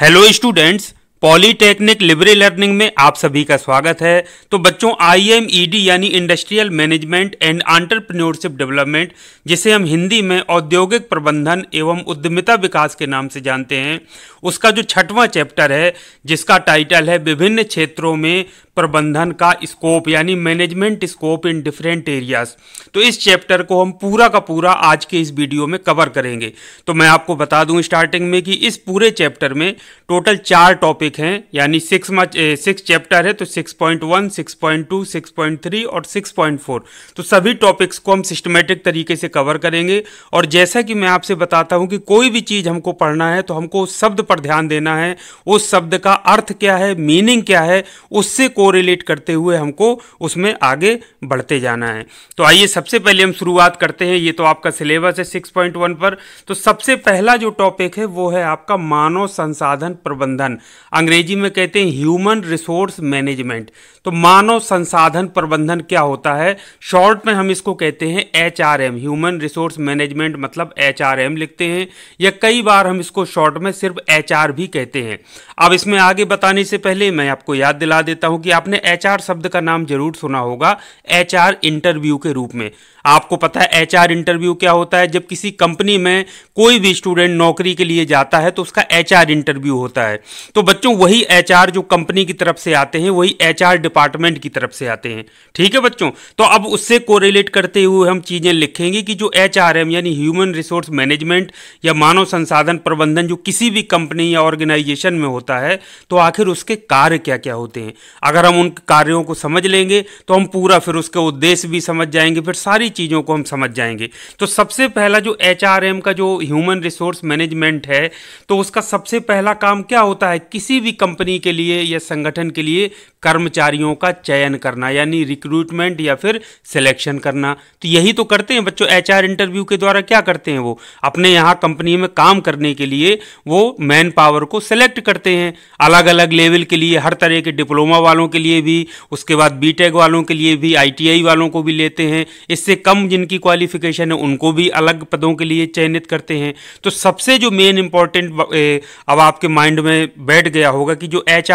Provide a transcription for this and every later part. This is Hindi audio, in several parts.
hello students polytechnic liberal learning में आप सभी का स्वागत है तो बच्चों आईएमईडी e यानी industrial management and entrepreneurship development जिसे हम हिंदी में औद्योगिक प्रबंधन एवं उद्यमिता विकास के नाम से जानते हैं उसका जो छठवां चैप्टर है जिसका टाइटल है विभिन्न क्षेत्रों में प्रबंधन का स्कोप यानी management scope in different areas तो इस चैप्टर को हम पूरा का पूरा आज के इस वीडियो में कवर करेंगे तो मैं आपको बता दूं स्टार्टिंग में कि इस पूरे चैप्टर में टोटल चार टॉपिक हैं यानी सिक्स मच सिक्स चैप्टर है तो six point one six point two six point three और सिक्स पॉइंट फोर तो सभी टॉपिक्स को हम सिस्टमेटिक तरीके से कवर करेंगे और जैसा कि मैं आपसे बताता हूँ कि कोई भी चीज़ हमको पढ़ना है तो हमको उस शब्द पर ध्यान देना है उस शब्द का अर्थ क्या है मीनिंग क्या है उससे कोई कोरिलेट करते हुए हमको उसमें आगे बढ़ते जाना है तो आइए सबसे पहले हम शुरुआत करते हैं ये तो आपका सिलेबस है सिक्स पॉइंट वन पर तो सबसे पहला जो टॉपिक है वो है आपका मानव संसाधन प्रबंधन अंग्रेजी में कहते हैं ह्यूमन रिसोर्स मैनेजमेंट तो मानव संसाधन प्रबंधन क्या होता है शॉर्ट में हम इसको कहते हैं H R M human resource management मतलब एच आर एम लिखते हैं या कई बार हम इसको शॉर्ट में सिर्फ एच आर भी कहते हैं अब इसमें आगे बताने से पहले मैं आपको याद दिला देता हूं कि आपने एच आर शब्द का नाम जरूर सुना होगा एच आर इंटरव्यू के रूप में आपको पता है एचआर इंटरव्यू क्या होता है जब किसी कंपनी में कोई भी स्टूडेंट नौकरी के लिए जाता है तो उसका एचआर इंटरव्यू होता है तो बच्चों वही एचआर जो कंपनी की तरफ से आते हैं वही एचआर डिपार्टमेंट की तरफ से आते हैं ठीक है बच्चों तो अब उससे कोरिलेट करते हुए हम चीज़ें लिखेंगे कि जो एच यानी ह्यूमन रिसोर्स मैनेजमेंट या मानव संसाधन प्रबंधन जो किसी भी कंपनी या ऑर्गेनाइजेशन में होता है तो आखिर उसके कार्य क्या क्या होते हैं अगर हम उन कार्यों को समझ लेंगे तो हम पूरा फिर उसके उद्देश्य भी समझ जाएंगे फिर सारी सारी चीज़ों को हम समझ जाएंगे तो सबसे पहला जो एच का जो ह्यूमन रिसोर्स मैनेजमेंट है तो उसका सबसे पहला काम क्या होता है किसी भी कंपनी के लिए या संगठन के लिए कर्मचारियों का चयन करना यानी रिक्रूटमेंट या फिर सिलेक्शन करना तो यही तो करते हैं बच्चों एच इंटरव्यू के द्वारा क्या करते हैं वो अपने यहाँ कंपनी में काम करने के लिए वो मैन पावर को सिलेक्ट करते हैं अलग अलग लेवल के लिए हर तरह के डिप्लोमा वालों के लिए भी उसके बाद बीटेक वालों के लिए भी आईटीआई वालों को भी लेते हैं इससे कम जिनकी क्वालिफिकेशन है उनको भी अलग पदों के लिए चयनित करते हैं तो सबसे जो मेन इंपॉर्टेंट अब आपके माइंड में बैठ गया होगा कि जो एच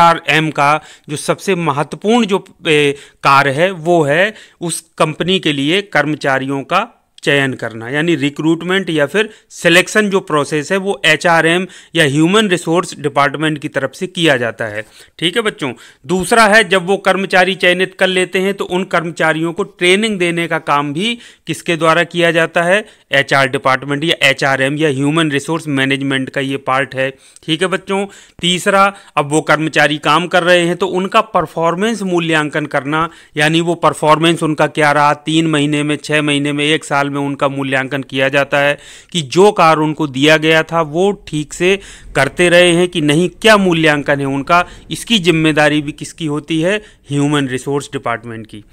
का जो सबसे महत्वपूर्ण जो कार्य है वो है उस कंपनी के लिए कर्मचारियों का चयन करना यानी रिक्रूटमेंट या फिर सिलेक्शन जो प्रोसेस है वो एच या ह्यूमन रिसोर्स डिपार्टमेंट की तरफ से किया जाता है ठीक है बच्चों दूसरा है जब वो कर्मचारी चयनित कर लेते हैं तो उन कर्मचारियों को ट्रेनिंग देने का काम भी किसके द्वारा किया जाता है एच डिपार्टमेंट या एच या ह्यूमन रिसोर्स मैनेजमेंट का ये पार्ट है ठीक है बच्चों तीसरा अब वो कर्मचारी काम कर रहे हैं तो उनका परफॉर्मेंस मूल्यांकन करना यानी वो परफॉर्मेंस उनका क्या रहा तीन महीने में छः महीने में एक साल में उनका मूल्यांकन किया जाता है कि जो कार्य उनको दिया गया था वो ठीक से करते रहे हैं कि नहीं क्या मूल्यांकन है उनका इसकी जिम्मेदारी भी किसकी होती है ह्यूमन रिसोर्स डिपार्टमेंट की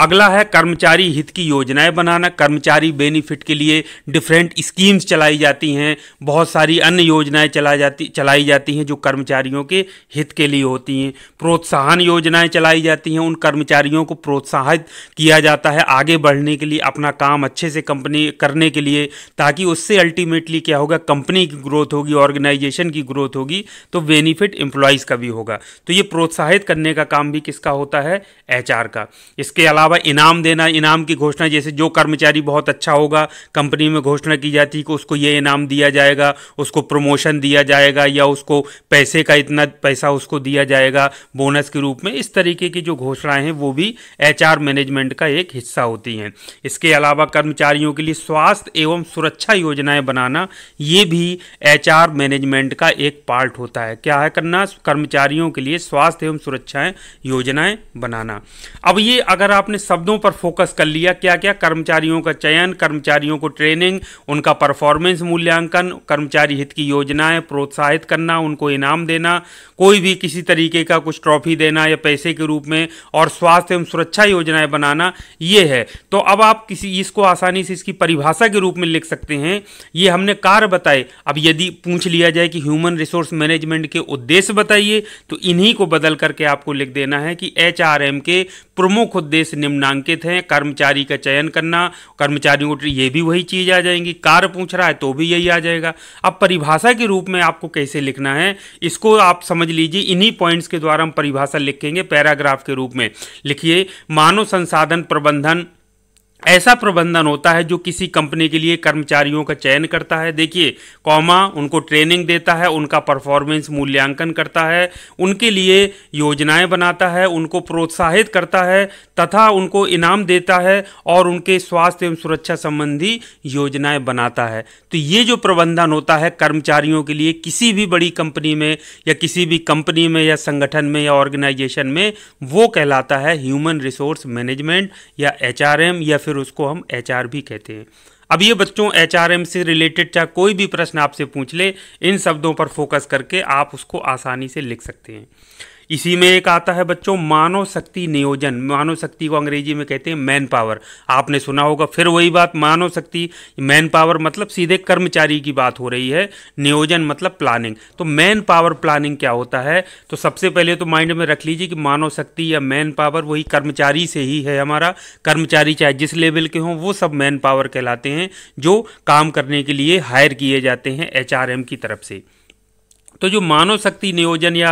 अगला है कर्मचारी हित की योजनाएं बनाना कर्मचारी बेनिफिट के लिए डिफरेंट स्कीम्स चलाई जाती हैं बहुत सारी अन्य योजनाएं चला जाती चलाई जाती हैं जो कर्मचारियों के हित के लिए होती हैं प्रोत्साहन योजनाएं चलाई जाती हैं उन कर्मचारियों को प्रोत्साहित किया जाता है आगे बढ़ने के लिए अपना काम अच्छे से कंपनी करने के लिए ताकि उससे अल्टीमेटली क्या होगा कंपनी की ग्रोथ होगी ऑर्गेनाइजेशन की ग्रोथ होगी तो बेनिफिट एम्प्लॉयज़ का भी होगा तो ये प्रोत्साहित करने का काम भी किसका होता है एच का इसके अलावा अलावा इनाम देना इनाम की घोषणा जैसे जो कर्मचारी बहुत अच्छा होगा कंपनी में घोषणा की जाती है कि उसको ये इनाम दिया जाएगा उसको प्रमोशन दिया जाएगा या उसको पैसे का इतना पैसा उसको दिया जाएगा बोनस के रूप में इस तरीके की जो घोषणाएं हैं वो भी एच मैनेजमेंट का एक हिस्सा होती हैं इसके अलावा कर्मचारियों के लिए स्वास्थ्य एवं सुरक्षा योजनाएं बनाना ये भी एच मैनेजमेंट का एक पार्ट होता है क्या है करना कर्मचारियों के लिए स्वास्थ्य एवं सुरक्षाएं योजनाएं बनाना अब ये अगर आपने आपने शब्दों पर फोकस कर लिया क्या क्या कर्मचारियों का चयन कर्मचारियों को ट्रेनिंग उनका परफॉर्मेंस मूल्यांकन कर्मचारी हित की योजनाएं प्रोत्साहित करना उनको इनाम देना कोई भी किसी तरीके का कुछ ट्रॉफी देना या पैसे के रूप में और स्वास्थ्य एवं सुरक्षा योजनाएं बनाना ये है तो अब आप किसी इसको आसानी से इसकी परिभाषा के रूप में लिख सकते हैं ये हमने कार्य बताए अब यदि पूछ लिया जाए कि ह्यूमन रिसोर्स मैनेजमेंट के उद्देश्य बताइए तो इन्हीं को बदल करके आपको लिख देना है कि एच के प्रमुख उद्देश्य निम्नांकित हैं कर्मचारी का चयन करना कर्मचारी को ये भी वही चीज़ आ जाएंगी कार्य पूछ रहा है तो भी यही आ जाएगा अब परिभाषा के रूप में आपको कैसे लिखना है इसको आप समझ लीजिए इन्हीं पॉइंट्स के द्वारा हम परिभाषा लिखेंगे पैराग्राफ के रूप में लिखिए मानव संसाधन प्रबंधन ऐसा प्रबंधन होता है जो किसी कंपनी के लिए कर्मचारियों का चयन करता है देखिए कॉमा उनको ट्रेनिंग देता है उनका परफॉर्मेंस मूल्यांकन करता है उनके लिए योजनाएं बनाता है उनको प्रोत्साहित करता है तथा उनको इनाम देता है और उनके स्वास्थ्य एवं सुरक्षा संबंधी योजनाएं बनाता है तो ये जो प्रबंधन होता है कर्मचारियों के लिए किसी भी बड़ी कंपनी में या किसी भी कंपनी में या संगठन में या ऑर्गेनाइजेशन में वो कहलाता है ह्यूमन रिसोर्स मैनेजमेंट या एच या फिर फिर उसको हम एच भी कहते हैं अब ये बच्चों एच से रिलेटेड चाहे कोई भी प्रश्न आपसे पूछ ले इन शब्दों पर फोकस करके आप उसको आसानी से लिख सकते हैं इसी में एक आता है बच्चों मानव शक्ति नियोजन मानव शक्ति को अंग्रेजी में कहते हैं मैन पावर आपने सुना होगा फिर वही बात मानव शक्ति मैन पावर मतलब सीधे कर्मचारी की बात हो रही है नियोजन मतलब प्लानिंग तो मैन पावर प्लानिंग क्या होता है तो सबसे पहले तो माइंड में रख लीजिए कि मानव शक्ति या मैन पावर वही कर्मचारी से ही है हमारा कर्मचारी चाहे जिस लेवल के हों वो सब मैन पावर कहलाते हैं जो काम करने के लिए हायर किए जाते हैं एच की तरफ से तो जो मानव शक्ति नियोजन या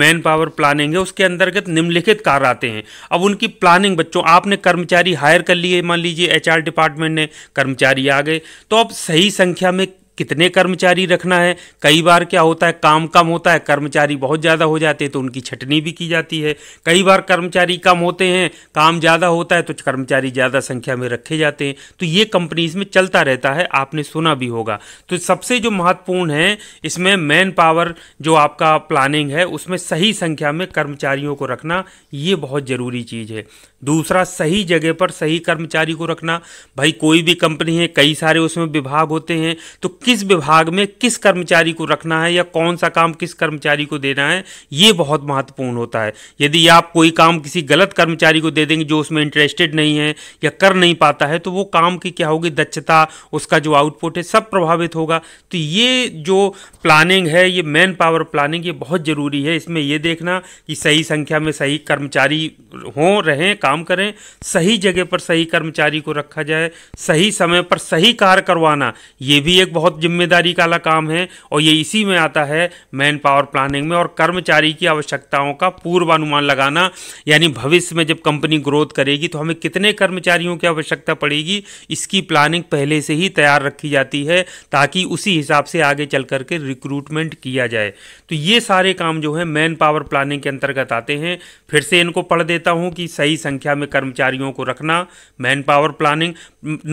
मैन पावर प्लानिंग है उसके अंतर्गत निम्नलिखित कार्य आते हैं अब उनकी प्लानिंग बच्चों आपने कर्मचारी हायर कर लिए मान लीजिए एच डिपार्टमेंट ने कर्मचारी आ गए तो अब सही संख्या में कितने कर्मचारी रखना है कई बार क्या होता है काम कम होता है कर्मचारी बहुत ज़्यादा हो जाते हैं तो उनकी छटनी भी की जाती है कई बार कर्मचारी कम होते हैं काम ज़्यादा होता है तो कर्मचारी ज़्यादा संख्या में रखे जाते हैं तो ये कंपनीज में चलता रहता है आपने सुना भी होगा तो सबसे जो महत्वपूर्ण है इसमें मैन पावर जो आपका प्लानिंग है उसमें सही संख्या में कर्मचारियों को रखना ये बहुत ज़रूरी चीज़ है दूसरा सही जगह पर सही कर्मचारी को रखना भाई कोई भी कंपनी है कई सारे उसमें विभाग होते हैं तो किस विभाग में किस कर्मचारी को रखना है या कौन सा काम किस कर्मचारी को देना है ये बहुत महत्वपूर्ण होता है यदि आप कोई काम किसी गलत कर्मचारी को दे देंगे जो उसमें इंटरेस्टेड नहीं है या कर नहीं पाता है तो वो काम की क्या होगी दक्षता उसका जो आउटपुट है सब प्रभावित होगा तो ये जो प्लानिंग है ये मैन पावर प्लानिंग ये बहुत ज़रूरी है इसमें यह देखना कि सही संख्या में सही कर्मचारी हों रहें काम करें सही जगह पर सही कर्मचारी को रखा जाए सही समय पर सही कार्य करवाना ये भी एक बहुत जिम्मेदारी वाला काम है और ये इसी में आता है मैन पावर प्लानिंग में और कर्मचारी की आवश्यकताओं का पूर्वानुमान लगाना यानी भविष्य में जब कंपनी ग्रोथ करेगी तो हमें कितने कर्मचारियों की आवश्यकता पड़ेगी इसकी प्लानिंग पहले से ही तैयार रखी जाती है ताकि उसी हिसाब से आगे चल करके रिक्रूटमेंट किया जाए तो ये सारे काम जो है मैन पावर प्लानिंग के अंतर्गत आते हैं फिर से इनको पढ़ देता हूं कि सही संख्या संख्या में कर्मचारियों को रखना मैन पावर प्लानिंग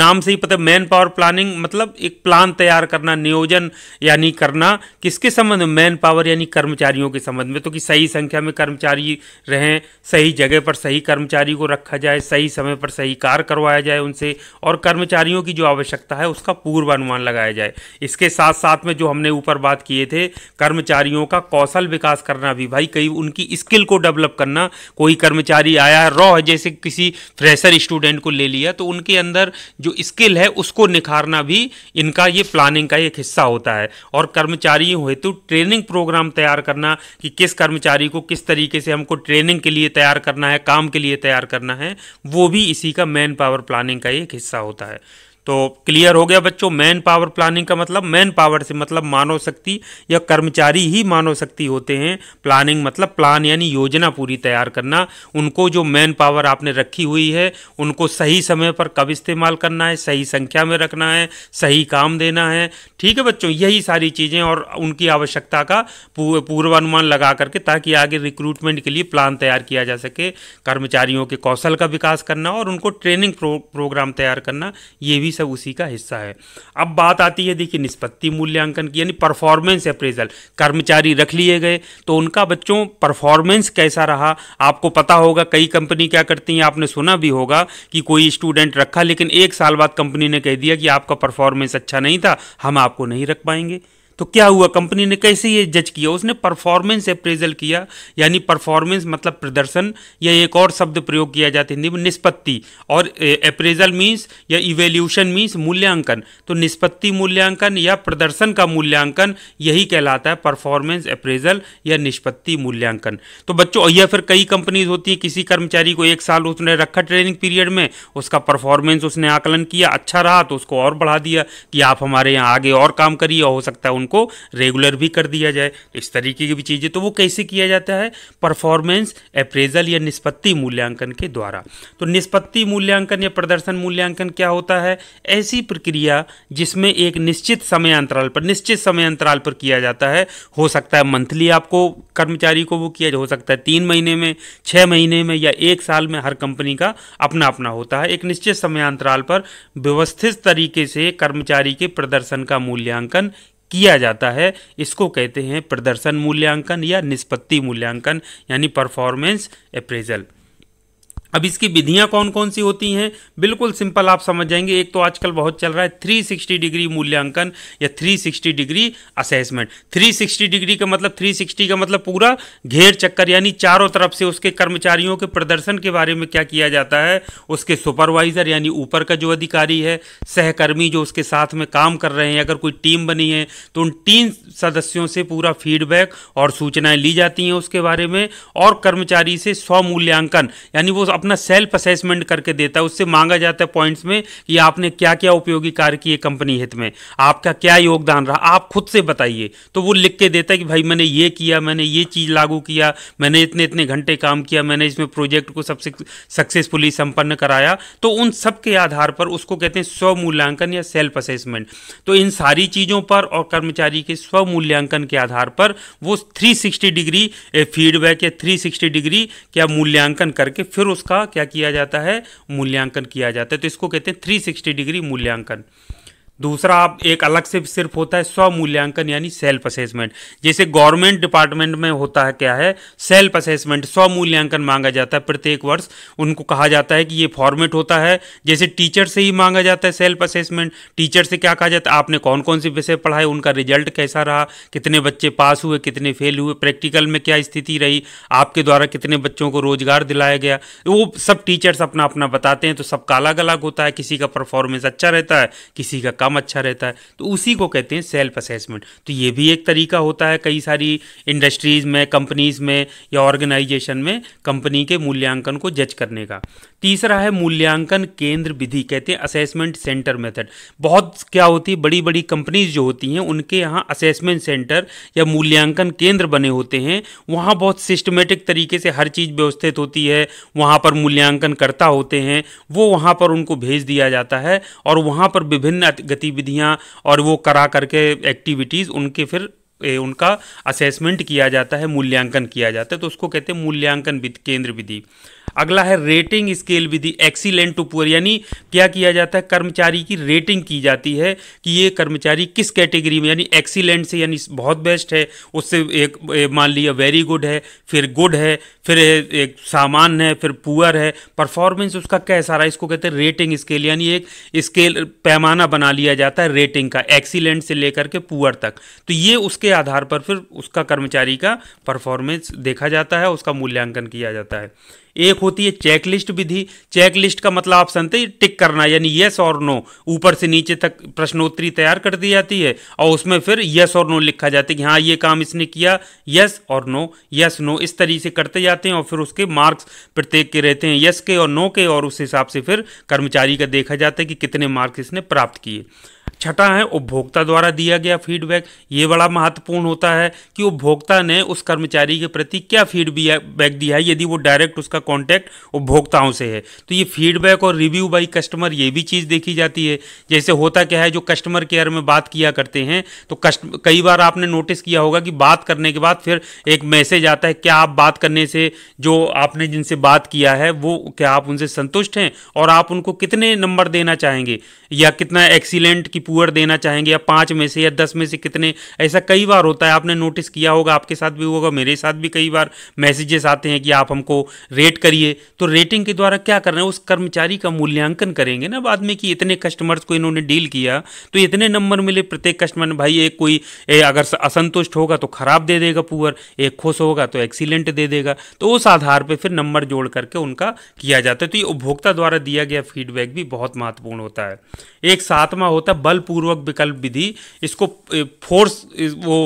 नाम से ही पता मैन पावर प्लानिंग मतलब एक प्लान तैयार करना नियोजन यानी करना किसके संबंध में मैन पावर यानी कर्मचारियों के संबंध में तो कि सही संख्या में कर्मचारी रहें सही जगह पर सही कर्मचारी को रखा जाए सही समय पर सही कार्य करवाया जाए उनसे और कर्मचारियों की जो आवश्यकता है उसका पूर्वानुमान लगाया जाए इसके साथ साथ में जो हमने ऊपर बात किए थे कर्मचारियों का कौशल विकास करना भी भाई कई उनकी स्किल को डेवलप करना कोई कर्मचारी आया है रॉ है जैसे किसी फ्रेशर स्टूडेंट को ले लिया तो उनके अंदर जो स्किल है उसको निखारना भी इनका ये प्लानिंग का एक हिस्सा होता है और कर्मचारियों हेतु ट्रेनिंग प्रोग्राम तैयार करना कि किस कर्मचारी को किस तरीके से हमको ट्रेनिंग के लिए तैयार करना है काम के लिए तैयार करना है वो भी इसी का मैन पावर प्लानिंग का एक हिस्सा होता है तो क्लियर हो गया बच्चों मैन पावर प्लानिंग का मतलब मैन पावर से मतलब मानव शक्ति या कर्मचारी ही मानव शक्ति होते हैं प्लानिंग मतलब प्लान यानी योजना पूरी तैयार करना उनको जो मैन पावर आपने रखी हुई है उनको सही समय पर कब इस्तेमाल करना है सही संख्या में रखना है सही काम देना है ठीक है बच्चों यही सारी चीज़ें और उनकी आवश्यकता का पूर्वानुमान लगा करके ताकि आगे रिक्रूटमेंट के लिए प्लान तैयार किया जा सके कर्मचारियों के कौशल का विकास करना और उनको ट्रेनिंग प्रो, प्रोग्राम तैयार करना ये भी सब उसी का हिस्सा है अब बात आती है देखिए निष्पत्ति मूल्यांकन की यानी परफॉर्मेंस अप्रेजल कर्मचारी रख लिए गए तो उनका बच्चों परफॉर्मेंस कैसा रहा आपको पता होगा कई कंपनी क्या करती हैं आपने सुना भी होगा कि कोई स्टूडेंट रखा लेकिन एक साल बाद कंपनी ने कह दिया कि आपका परफॉर्मेंस अच्छा नहीं था हम आपको नहीं रख पाएंगे तो क्या हुआ कंपनी ने कैसे ये जज किया उसने परफॉर्मेंस अप्रेजल किया यानी परफॉर्मेंस मतलब प्रदर्शन या एक और शब्द प्रयोग किया जाता है हिंदी में निष्पत्ति और अप्रेजल मीन्स या इवेल्यूशन मीन्स मूल्यांकन तो निष्पत्ति मूल्यांकन या प्रदर्शन का मूल्यांकन यही कहलाता है परफॉर्मेंस अप्रेजल या निष्पत्ति मूल्यांकन तो बच्चों या फिर कई कंपनीज होती है किसी कर्मचारी को एक साल उसने रखा ट्रेनिंग पीरियड में उसका परफॉर्मेंस उसने आकलन किया अच्छा रहा तो उसको और बढ़ा दिया कि आप हमारे यहाँ आगे और काम करिए हो सकता है एग्ज़ाम को रेगुलर भी कर दिया जाए तो इस तरीके की भी चीज़ें तो वो कैसे किया जाता है परफॉर्मेंस अप्रेजल या निष्पत्ति मूल्यांकन के द्वारा तो निष्पत्ति मूल्यांकन या प्रदर्शन मूल्यांकन क्या होता है ऐसी प्रक्रिया जिसमें एक निश्चित समय अंतराल पर निश्चित समय अंतराल पर किया जाता है हो सकता है मंथली आपको कर्मचारी को वो किया हो सकता है तीन महीने में छः महीने में या एक साल में हर कंपनी का अपना अपना होता है एक निश्चित समय अंतराल पर व्यवस्थित तरीके से कर्मचारी के प्रदर्शन का मूल्यांकन किया जाता है इसको कहते हैं प्रदर्शन मूल्यांकन या निष्पत्ति मूल्यांकन यानी परफॉर्मेंस अप्रेजल अब इसकी विधियां कौन कौन सी होती हैं बिल्कुल सिंपल आप समझ जाएंगे एक तो आजकल बहुत चल रहा है 360 डिग्री मूल्यांकन या 360 डिग्री असेसमेंट 360 डिग्री का मतलब 360 का मतलब पूरा घेर चक्कर यानी चारों तरफ से उसके कर्मचारियों के प्रदर्शन के बारे में क्या किया जाता है उसके सुपरवाइजर यानी ऊपर का जो अधिकारी है सहकर्मी जो उसके साथ में काम कर रहे हैं अगर कोई टीम बनी है तो उन तीन सदस्यों से पूरा फीडबैक और सूचनाएं ली जाती हैं उसके बारे में और कर्मचारी से स्वमूल्यांकन यानी वो अपना सेल्फ असेसमेंट करके देता है उससे मांगा जाता है पॉइंट्स में कि आपने क्या क्या उपयोगी कार्य किए कंपनी हित में आपका क्या योगदान रहा आप खुद से बताइए तो वो लिख के देता है कि भाई मैंने ये किया मैंने ये चीज़ लागू किया मैंने इतने इतने घंटे काम किया मैंने इसमें प्रोजेक्ट को सबसे सक्सेसफुली संपन्न कराया तो उन सब के आधार पर उसको कहते हैं स्वमूल्यांकन या सेल्फ असेसमेंट तो इन सारी चीज़ों पर और कर्मचारी के स्वमूल्यांकन के आधार पर वो 360 डिग्री फीडबैक या 360 डिग्री क्या मूल्यांकन करके फिर उसका का क्या किया जाता है मूल्यांकन किया जाता है तो इसको कहते हैं 360 डिग्री मूल्यांकन दूसरा आप एक अलग से सिर्फ होता है स्वमूल्यांकन यानी सेल्फ असेसमेंट जैसे गवर्नमेंट डिपार्टमेंट में होता है क्या है सेल्फ असेसमेंट स्वमूल्यांकन मांगा जाता है प्रत्येक वर्ष उनको कहा जाता है कि ये फॉर्मेट होता है जैसे टीचर से ही मांगा जाता है सेल्फ असेसमेंट टीचर से क्या कहा जाता है आपने कौन कौन से विषय पढ़ाए उनका रिजल्ट कैसा रहा कितने बच्चे पास हुए कितने फेल हुए प्रैक्टिकल में क्या स्थिति रही आपके द्वारा कितने बच्चों को रोजगार दिलाया गया वो सब टीचर्स अपना अपना बताते हैं तो सबका अलग अलग होता है किसी का परफॉर्मेंस अच्छा रहता है किसी का काम अच्छा रहता है तो उसी को कहते हैं सेल्फ असेसमेंट तो ये भी एक तरीका होता है कई सारी इंडस्ट्रीज़ में कंपनीज़ में या ऑर्गेनाइजेशन में कंपनी के मूल्यांकन को जज करने का तीसरा है मूल्यांकन केंद्र विधि कहते हैं असेसमेंट सेंटर मेथड बहुत क्या होती है बड़ी बड़ी कंपनीज जो होती हैं उनके यहाँ असेसमेंट सेंटर या मूल्यांकन केंद्र बने होते हैं वहाँ बहुत सिस्टमेटिक तरीके से हर चीज़ व्यवस्थित होती है वहाँ पर मूल्यांकन करता होते हैं वो वहाँ पर उनको भेज दिया जाता है और वहाँ पर विभिन्न गतिविधियाँ और वो करा करके एक्टिविटीज़ उनके फिर ए, उनका असेसमेंट किया जाता है मूल्यांकन किया जाता है तो उसको कहते हैं मूल्यांकन केंद्र विधि अगला है रेटिंग स्केल विधि एक्सीलेंट टू पुअर यानी क्या किया जाता है कर्मचारी की रेटिंग की जाती है कि ये कर्मचारी किस कैटेगरी में यानी एक्सीलेंट से यानी बहुत बेस्ट है उससे एक, एक मान लिया वेरी गुड है फिर गुड है फिर एक सामान है फिर पुअर है परफॉर्मेंस उसका कैसा रहा इसको कहते हैं रेटिंग स्केल यानी एक स्केल पैमाना बना लिया जाता है रेटिंग का एक्सीलेंट से लेकर के पुअर तक तो ये उसके आधार पर फिर उसका कर्मचारी का परफॉर्मेंस देखा जाता है उसका मूल्यांकन किया जाता है एक होती है चेकलिस्ट विधि चेकलिस्ट का मतलब ऑप्शन हैं टिक करना यानी यस और नो ऊपर से नीचे तक प्रश्नोत्तरी तैयार कर दी जाती है और उसमें फिर यस और नो लिखा जाता है कि हाँ ये काम इसने किया यस और नो यस नो इस तरीके से करते जाते हैं और फिर उसके मार्क्स प्रत्येक के रहते हैं यस के और नो के और उस हिसाब से फिर कर्मचारी का देखा जाता है कि कितने मार्क्स इसने प्राप्त किए छठा है उपभोक्ता द्वारा दिया गया फीडबैक ये बड़ा महत्वपूर्ण होता है कि उपभोक्ता ने उस कर्मचारी के प्रति क्या फीडबैक दिया है यदि वो डायरेक्ट उसका कॉन्टैक्ट उपभोक्ताओं से है तो ये फीडबैक और रिव्यू बाई कस्टमर ये भी चीज़ देखी जाती है जैसे होता क्या है जो कस्टमर केयर में बात किया करते हैं तो कस्ट कई बार आपने नोटिस किया होगा कि बात करने के बाद फिर एक मैसेज आता है क्या आप बात करने से जो आपने जिनसे बात किया है वो क्या आप उनसे संतुष्ट हैं और आप उनको कितने नंबर देना चाहेंगे या कितना एक्सीलेंट की पूरी पुअर देना चाहेंगे या पाँच में से या दस में से कितने ऐसा कई बार होता है आपने नोटिस किया होगा आपके साथ भी होगा मेरे साथ भी कई बार मैसेजेस आते हैं कि आप हमको रेट करिए तो रेटिंग के द्वारा क्या कर रहे हैं उस कर्मचारी का मूल्यांकन करेंगे ना बाद में कि इतने कस्टमर्स को इन्होंने डील किया तो इतने नंबर मिले प्रत्येक कस्टमर ने भाई एक कोई ए, अगर असंतुष्ट होगा तो खराब दे देगा पुअर एक खुश होगा तो एक्सीलेंट दे देगा तो उस आधार पर फिर नंबर जोड़ करके उनका किया जाता है तो ये उपभोक्ता द्वारा दिया गया फीडबैक भी बहुत महत्वपूर्ण होता है एक सातवां होता है बल बलपूर्वक विकल्प विधि इसको फोर्स वो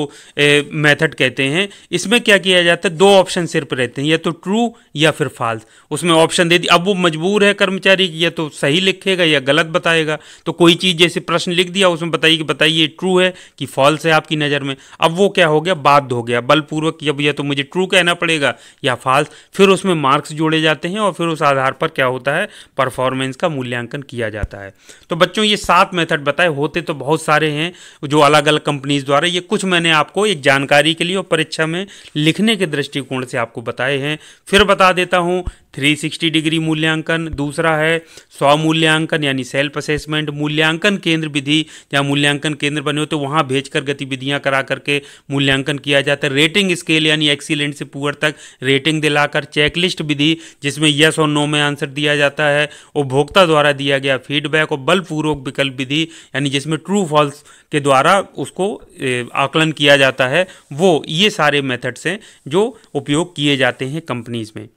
मेथड कहते हैं इसमें क्या किया जाता है दो ऑप्शन सिर्फ रहते हैं या तो ट्रू या फिर फाल्स उसमें ऑप्शन दे दी अब वो मजबूर है कर्मचारी या तो सही लिखेगा या गलत बताएगा तो कोई चीज़ जैसे प्रश्न लिख दिया उसमें बताइए कि बताइए ट्रू है कि फॉल्स है आपकी नज़र में अब वो क्या हो गया बाध्य हो गया बलपूर्वक जब या तो मुझे ट्रू कहना पड़ेगा या फॉल्स फिर उसमें मार्क्स जोड़े जाते हैं और फिर उस आधार पर क्या होता है परफॉर्मेंस का मूल्यांकन किया जाता है तो बच्चों ये सात मेथड बताए होते तो बहुत सारे हैं जो अलग अलग कंपनीज द्वारा ये कुछ मैंने आपको एक जानकारी के लिए और परीक्षा में लिखने के दृष्टिकोण से आपको बताए हैं फिर बता देता हूँ 360 डिग्री मूल्यांकन दूसरा है स्व मूल्यांकन यानी सेल्फ असेसमेंट मूल्यांकन केंद्र विधि या मूल्यांकन केंद्र बने होते तो वहाँ भेजकर गतिविधियाँ करा करके मूल्यांकन किया जाता है रेटिंग स्केल यानी एक्सीलेंट से पुअर तक रेटिंग दिलाकर चेकलिस्ट विधि जिसमें यस और नो में आंसर दिया जाता है उपभोक्ता द्वारा दिया गया फीडबैक और बलपूर्वक विकल्प विधि यानी यानी जिसमें ट्रू फॉल्स के द्वारा उसको आकलन किया जाता है वो ये सारे मेथड्स हैं जो उपयोग किए जाते हैं कंपनीज़ में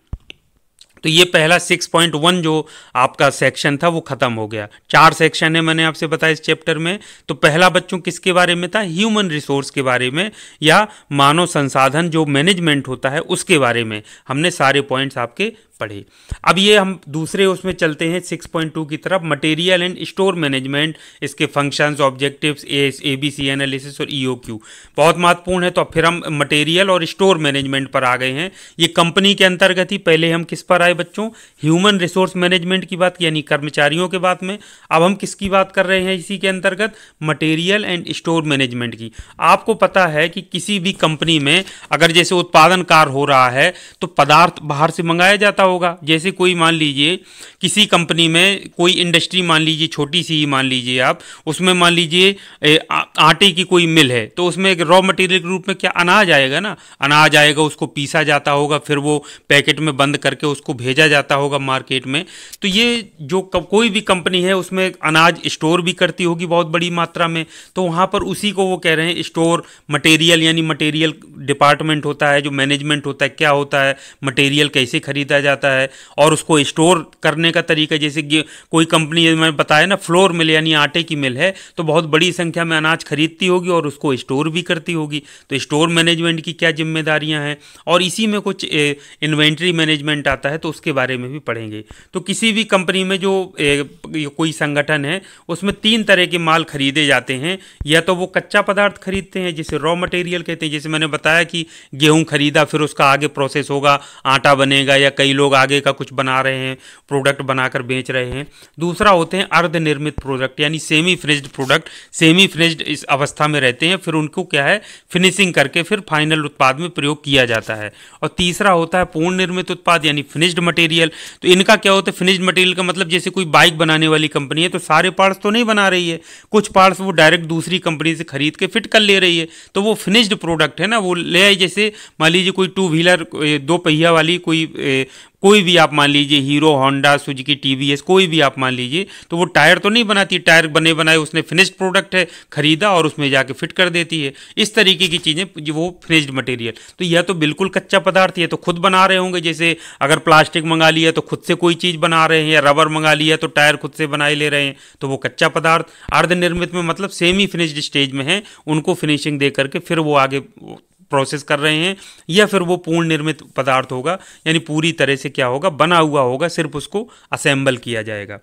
तो ये पहला 6.1 जो आपका सेक्शन था वो ख़त्म हो गया चार सेक्शन है मैंने आपसे बताया इस चैप्टर में तो पहला बच्चों किसके बारे में था ह्यूमन रिसोर्स के बारे में या मानव संसाधन जो मैनेजमेंट होता है उसके बारे में हमने सारे पॉइंट्स आपके पढ़े अब ये हम दूसरे उसमें चलते हैं 6.2 की तरफ मटेरियल एंड स्टोर मैनेजमेंट इसके functions objectives S A B C analysis और ई ओ क्यू बहुत महत्वपूर्ण है तो अब फिर हम मटेरियल और स्टोर मैनेजमेंट पर आ गए हैं ये कंपनी के अंतर्गत ही पहले हम किस पर आए बच्चों ह्यूमन रिसोर्स मैनेजमेंट की बात यानी कर्मचारियों के बात में अब हम किसकी बात कर रहे हैं इसी के अंतर्गत मटेरियल एंड स्टोर मैनेजमेंट की आपको पता है कि किसी भी कंपनी में अगर जैसे उत्पादन कार हो रहा है तो पदार्थ बाहर से मंगाया जाता पता होगा जैसे कोई मान लीजिए किसी कंपनी में कोई इंडस्ट्री मान लीजिए छोटी सी ही मान लीजिए आप उसमें मान लीजिए आटे की कोई मिल है तो उसमें एक रॉ मटेरियल के रूप में क्या अनाज आएगा ना अनाज आएगा उसको पीसा जाता होगा फिर वो पैकेट में बंद करके उसको भेजा जाता होगा मार्केट में तो ये जो कोई भी कंपनी है उसमें अनाज स्टोर भी करती होगी बहुत बड़ी मात्रा में तो वहाँ पर उसी को वो कह रहे हैं स्टोर मटेरियल यानी मटेरियल डिपार्टमेंट होता है जो मैनेजमेंट होता है क्या होता है मटेरियल कैसे खरीदा जाता जाता है और उसको स्टोर करने का तरीका जैसे कोई कंपनी मैंने बताया ना फ्लोर मिल यानी आटे की मिल है तो बहुत बड़ी संख्या में अनाज खरीदती होगी और उसको स्टोर भी करती होगी तो स्टोर मैनेजमेंट की क्या जिम्मेदारियां हैं और इसी में कुछ इन्वेंट्री मैनेजमेंट आता है तो उसके बारे में भी पढ़ेंगे तो किसी भी कंपनी में जो ए, कोई संगठन है उसमें तीन तरह के माल खरीदे जाते हैं या तो वो कच्चा पदार्थ खरीदते हैं जिसे रॉ मटेरियल कहते हैं जैसे मैंने बताया कि गेहूं खरीदा फिर उसका आगे प्रोसेस होगा आटा बनेगा या कई लोग लोग आगे का कुछ बना रहे हैं प्रोडक्ट बनाकर बेच रहे हैं दूसरा होते हैं अर्ध निर्मित प्रोडक्ट यानी semi fridged product semi fridged इस अवस्था में रहते हैं फिर उनको क्या है फिनिशिंग करके फिर फाइनल उत्पाद में प्रयोग किया जाता है और तीसरा होता है पूर्ण निर्मित उत्पाद यानी फिनिश्ड मटेरियल तो इनका क्या होता है फिनिश्ड मटेरियल का मतलब जैसे कोई बाइक बनाने वाली कंपनी है तो सारे पार्ट्स तो नहीं बना रही है कुछ पार्ट्स वो डायरेक्ट दूसरी कंपनी से खरीद के फिट कर ले रही है तो वो फिनिश्ड प्रोडक्ट है ना वो ले आई जैसे मान लीजिए कोई टू व्हीलर दो पहिया वाली कोई कोई भी आप मान लीजिए हीरो होंडा सुजुकी टीवीएस कोई भी आप मान लीजिए तो वो टायर तो नहीं बनाती टायर बने बनाए उसने फिनिश्ड प्रोडक्ट है खरीदा और उसमें जाके फिट कर देती है इस तरीके की चीज़ें वो फिनिश्ड मटेरियल तो यह तो बिल्कुल कच्चा पदार्थ है तो खुद बना रहे होंगे जैसे अगर प्लास्टिक मंगा लिया तो खुद से कोई चीज़ बना रहे हैं या रबर मंगा लिया तो टायर खुद से बनाए ले रहे हैं तो वो कच्चा पदार्थ अर्धनिर्मित में मतलब सेमी फिनिश्ड स्टेज में है उनको फिनिशिंग दे करके फिर वो आगे प्रोसेस कर रहे हैं या फिर वो पूर्ण निर्मित पदार्थ होगा यानी पूरी तरह से क्या होगा बना हुआ होगा सिर्फ उसको असेंबल किया जाएगा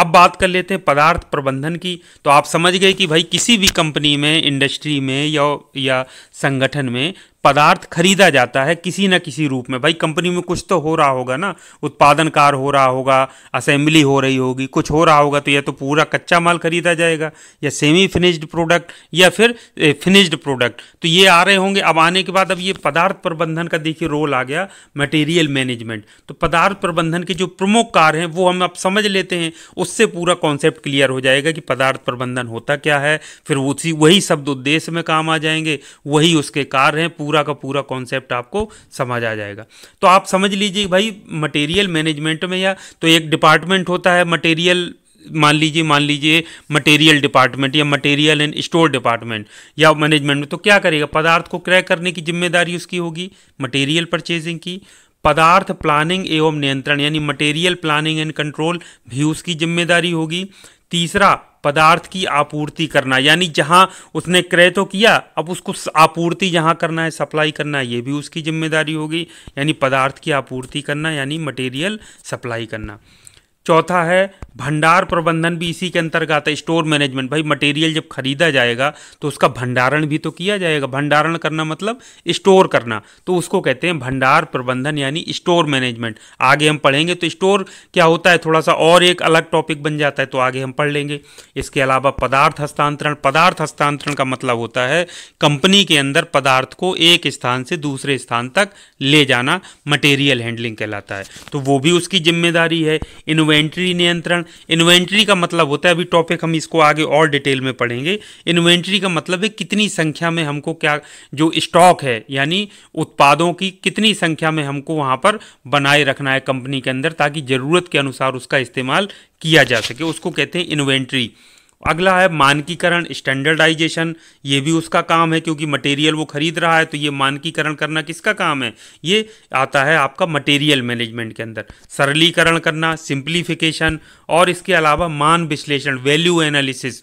अब बात कर लेते हैं पदार्थ प्रबंधन की तो आप समझ गए कि भाई किसी भी कंपनी में इंडस्ट्री में या या संगठन में पदार्थ खरीदा जाता है किसी ना किसी रूप में भाई कंपनी में कुछ तो हो रहा होगा ना उत्पादन कार हो रहा होगा असेंबली हो रही होगी कुछ हो रहा होगा तो या तो पूरा कच्चा माल खरीदा जाएगा या सेमी फिनिश्ड प्रोडक्ट या फिर फिनिश्ड प्रोडक्ट तो ये आ रहे होंगे अब आने के बाद अब ये पदार्थ प्रबंधन का देखिए रोल आ गया मटेरियल मैनेजमेंट तो पदार्थ प्रबंधन के जो प्रमुख कार हैं वो हम अब समझ लेते हैं उससे पूरा कॉन्सेप्ट क्लियर हो जाएगा कि पदार्थ प्रबंधन होता क्या है फिर उसी वही शब्द उद्देश्य में काम आ जाएंगे वही उसके कार हैं पूरा पूरा का पूरा कॉन्सेप्ट आपको समझ आ जाएगा तो आप समझ लीजिए भाई मटेरियल मैनेजमेंट में या तो एक डिपार्टमेंट होता है मटेरियल मान लीजिए मान लीजिए मटेरियल डिपार्टमेंट या मटेरियल एंड स्टोर डिपार्टमेंट या मैनेजमेंट में तो क्या करेगा पदार्थ को क्रय करने की जिम्मेदारी उसकी होगी मटेरियल परचेजिंग की पदार्थ प्लानिंग एवं नियंत्रण यानी मटेरियल प्लानिंग एंड कंट्रोल भी उसकी जिम्मेदारी होगी तीसरा पदार्थ की आपूर्ति करना यानी जहाँ उसने क्रय तो किया अब उसको आपूर्ति जहाँ करना है सप्लाई करना है ये भी उसकी जिम्मेदारी होगी यानी पदार्थ की आपूर्ति करना यानी मटेरियल सप्लाई करना चौथा है भंडार प्रबंधन भी इसी के अंतर्गत है स्टोर मैनेजमेंट भाई मटेरियल जब खरीदा जाएगा तो उसका भंडारण भी तो किया जाएगा भंडारण करना मतलब स्टोर करना तो उसको कहते हैं भंडार प्रबंधन यानी स्टोर मैनेजमेंट आगे हम पढ़ेंगे तो स्टोर क्या होता है थोड़ा सा और एक अलग टॉपिक बन जाता है तो आगे हम पढ़ लेंगे इसके अलावा पदार्थ हस्तांतरण पदार्थ हस्तांतरण का मतलब होता है कंपनी के अंदर पदार्थ को एक स्थान से दूसरे स्थान तक ले जाना मटेरियल हैंडलिंग कहलाता है तो वो भी उसकी जिम्मेदारी है इन्वेंट इन्वेंट्री नियंत्रण इन्वेंट्री का मतलब होता है अभी टॉपिक हम इसको आगे और डिटेल में पढ़ेंगे इन्वेंट्री का मतलब है कितनी संख्या में हमको क्या जो स्टॉक है यानी उत्पादों की कितनी संख्या में हमको वहाँ पर बनाए रखना है कंपनी के अंदर ताकि ज़रूरत के अनुसार उसका इस्तेमाल किया जा सके उसको कहते हैं इन्वेंट्री अगला है मानकीकरण स्टैंडर्डाइजेशन ये भी उसका काम है क्योंकि मटेरियल वो खरीद रहा है तो ये मानकीकरण करना किसका काम है ये आता है आपका मटेरियल मैनेजमेंट के अंदर सरलीकरण करना सिंप्लीफिकेशन और इसके अलावा मान विश्लेषण वैल्यू एनालिसिस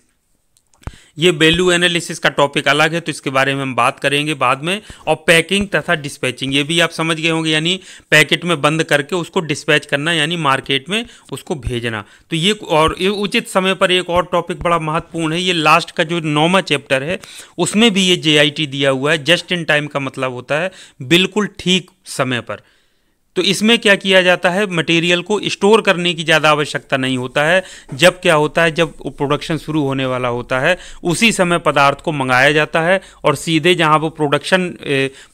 ये वैल्यू एनालिसिस का टॉपिक अलग है तो इसके बारे में हम बात करेंगे बाद में और पैकिंग तथा डिस्पैचिंग ये भी आप समझ गए होंगे यानी पैकेट में बंद करके उसको डिस्पैच करना यानी मार्केट में उसको भेजना तो ये और ये उचित समय पर एक और टॉपिक बड़ा महत्वपूर्ण है ये लास्ट का जो नौवा चैप्टर है उसमें भी ये जे दिया हुआ है जस्ट इन टाइम का मतलब होता है बिल्कुल ठीक समय पर तो इसमें क्या किया जाता है मटेरियल को स्टोर करने की ज़्यादा आवश्यकता नहीं होता है जब क्या होता है जब प्रोडक्शन शुरू होने वाला होता है उसी समय पदार्थ को मंगाया जाता है और सीधे जहाँ वो प्रोडक्शन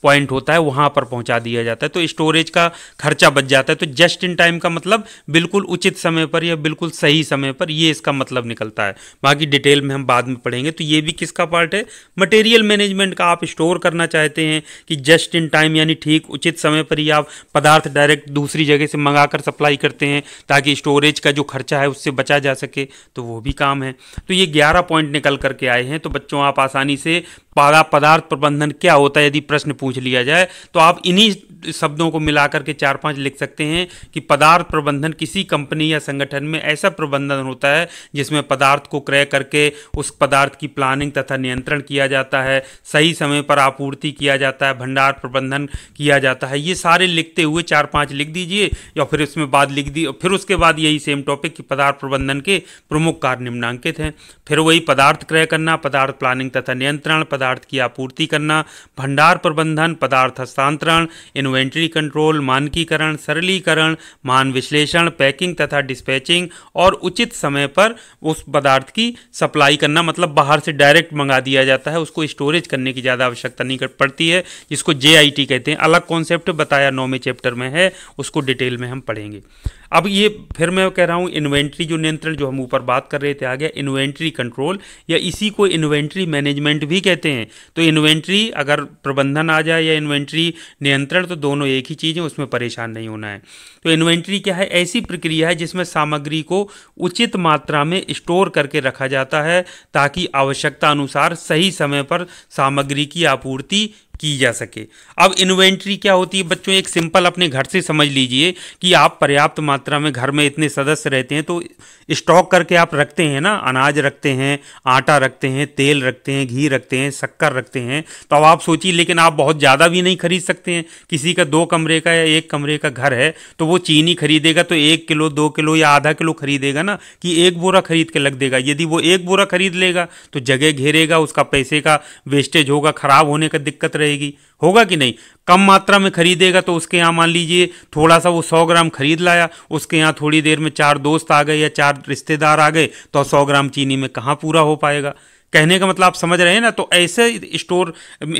पॉइंट होता है वहाँ पर पहुँचा दिया जाता है तो स्टोरेज का खर्चा बच जाता है तो जस्ट इन टाइम का मतलब बिल्कुल उचित समय पर या बिल्कुल सही समय पर ये इसका मतलब निकलता है बाकी डिटेल में हम बाद में पढ़ेंगे तो ये भी किसका पार्ट है मटेरियल मैनेजमेंट का आप स्टोर करना चाहते हैं कि जस्ट इन टाइम यानी ठीक उचित समय पर ही आप पदार्थ डायरेक्ट दूसरी जगह से मंगा कर सप्लाई करते हैं ताकि स्टोरेज का जो खर्चा है उससे बचा जा सके तो वो भी काम है तो ये ग्यारह पॉइंट निकल करके आए हैं तो बच्चों आप आसानी से पारा पदार्थ प्रबंधन क्या होता है यदि प्रश्न पूछ लिया जाए तो आप इन्हीं शब्दों को मिलाकर के चार पांच लिख सकते हैं कि पदार्थ प्रबंधन किसी कंपनी या संगठन में ऐसा प्रबंधन होता है जिसमें पदार्थ को क्रय करके उस पदार्थ की प्लानिंग तथा नियंत्रण किया जाता है सही समय पर आपूर्ति किया जाता है भंडार प्रबंधन किया जाता है ये सारे लिखते हुए चार चार पाँच लिख दीजिए या फिर इसमें बाद लिख दी फिर उसके बाद यही सेम टॉपिक कि पदार्थ प्रबंधन के प्रमुख कार्य निम्नांकित हैं फिर वही पदार्थ क्रय करना पदार्थ प्लानिंग तथा नियंत्रण पदार्थ की आपूर्ति करना भंडार प्रबंधन पदार्थ हस्तांतरण इन्वेंट्री कंट्रोल मानकीकरण सरलीकरण मान विश्लेषण पैकिंग तथा डिस्पैचिंग और उचित समय पर उस पदार्थ की सप्लाई करना मतलब बाहर से डायरेक्ट मंगा दिया जाता है उसको स्टोरेज करने की ज़्यादा आवश्यकता नहीं पड़ती है जिसको जे कहते हैं अलग कॉन्सेप्ट बताया नौवें चैप्टर में है उसको डिटेल में हम पढ़ेंगे अब ये फिर मैं कह रहा हूँ इन्वेंट्री जो नियंत्रण जो हम ऊपर बात कर रहे थे आ गया इन्वेंट्री कंट्रोल या इसी को इन्वेंट्री मैनेजमेंट भी कहते हैं तो इन्वेंट्री अगर प्रबंधन आ जाए या इन्वेंट्री नियंत्रण तो दोनों एक ही चीज़ है उसमें परेशान नहीं होना है तो इन्वेंट्री क्या है ऐसी प्रक्रिया है जिसमें सामग्री को उचित मात्रा में स्टोर करके रखा जाता है ताकि आवश्यकता अनुसार सही समय पर सामग्री की आपूर्ति की जा सके अब इन्वेंट्री क्या होती है बच्चों एक सिंपल अपने घर से समझ लीजिए कि आप पर्याप्त मात्रा मात्रा में घर में इतने सदस्य रहते हैं तो स्टॉक करके आप रखते हैं ना अनाज रखते हैं आटा रखते हैं तेल रखते हैं घी रखते हैं शक्कर रखते हैं तो अब आप सोचिए लेकिन आप बहुत ज़्यादा भी नहीं खरीद सकते हैं किसी का दो कमरे का या एक कमरे का घर है तो वो चीनी खरीदेगा तो एक किलो दो किलो या आधा किलो खरीदेगा ना कि एक बोरा खरीद के लग देगा यदि वो एक बोरा खरीद लेगा तो जगह घेरेगा उसका पैसे का वेस्टेज होगा ख़राब होने का दिक्कत रहेगी होगा कि नहीं कम मात्रा में खरीदेगा तो उसके यहाँ मान लीजिए थोड़ा सा वो सौ ग्राम खरीद लाया उसके यहाँ थोड़ी देर में चार दोस्त आ गए या चार रिश्तेदार आ गए तो सौ ग्राम चीनी में कहाँ पूरा हो पाएगा कहने का मतलब आप समझ रहे हैं ना तो ऐसे स्टोर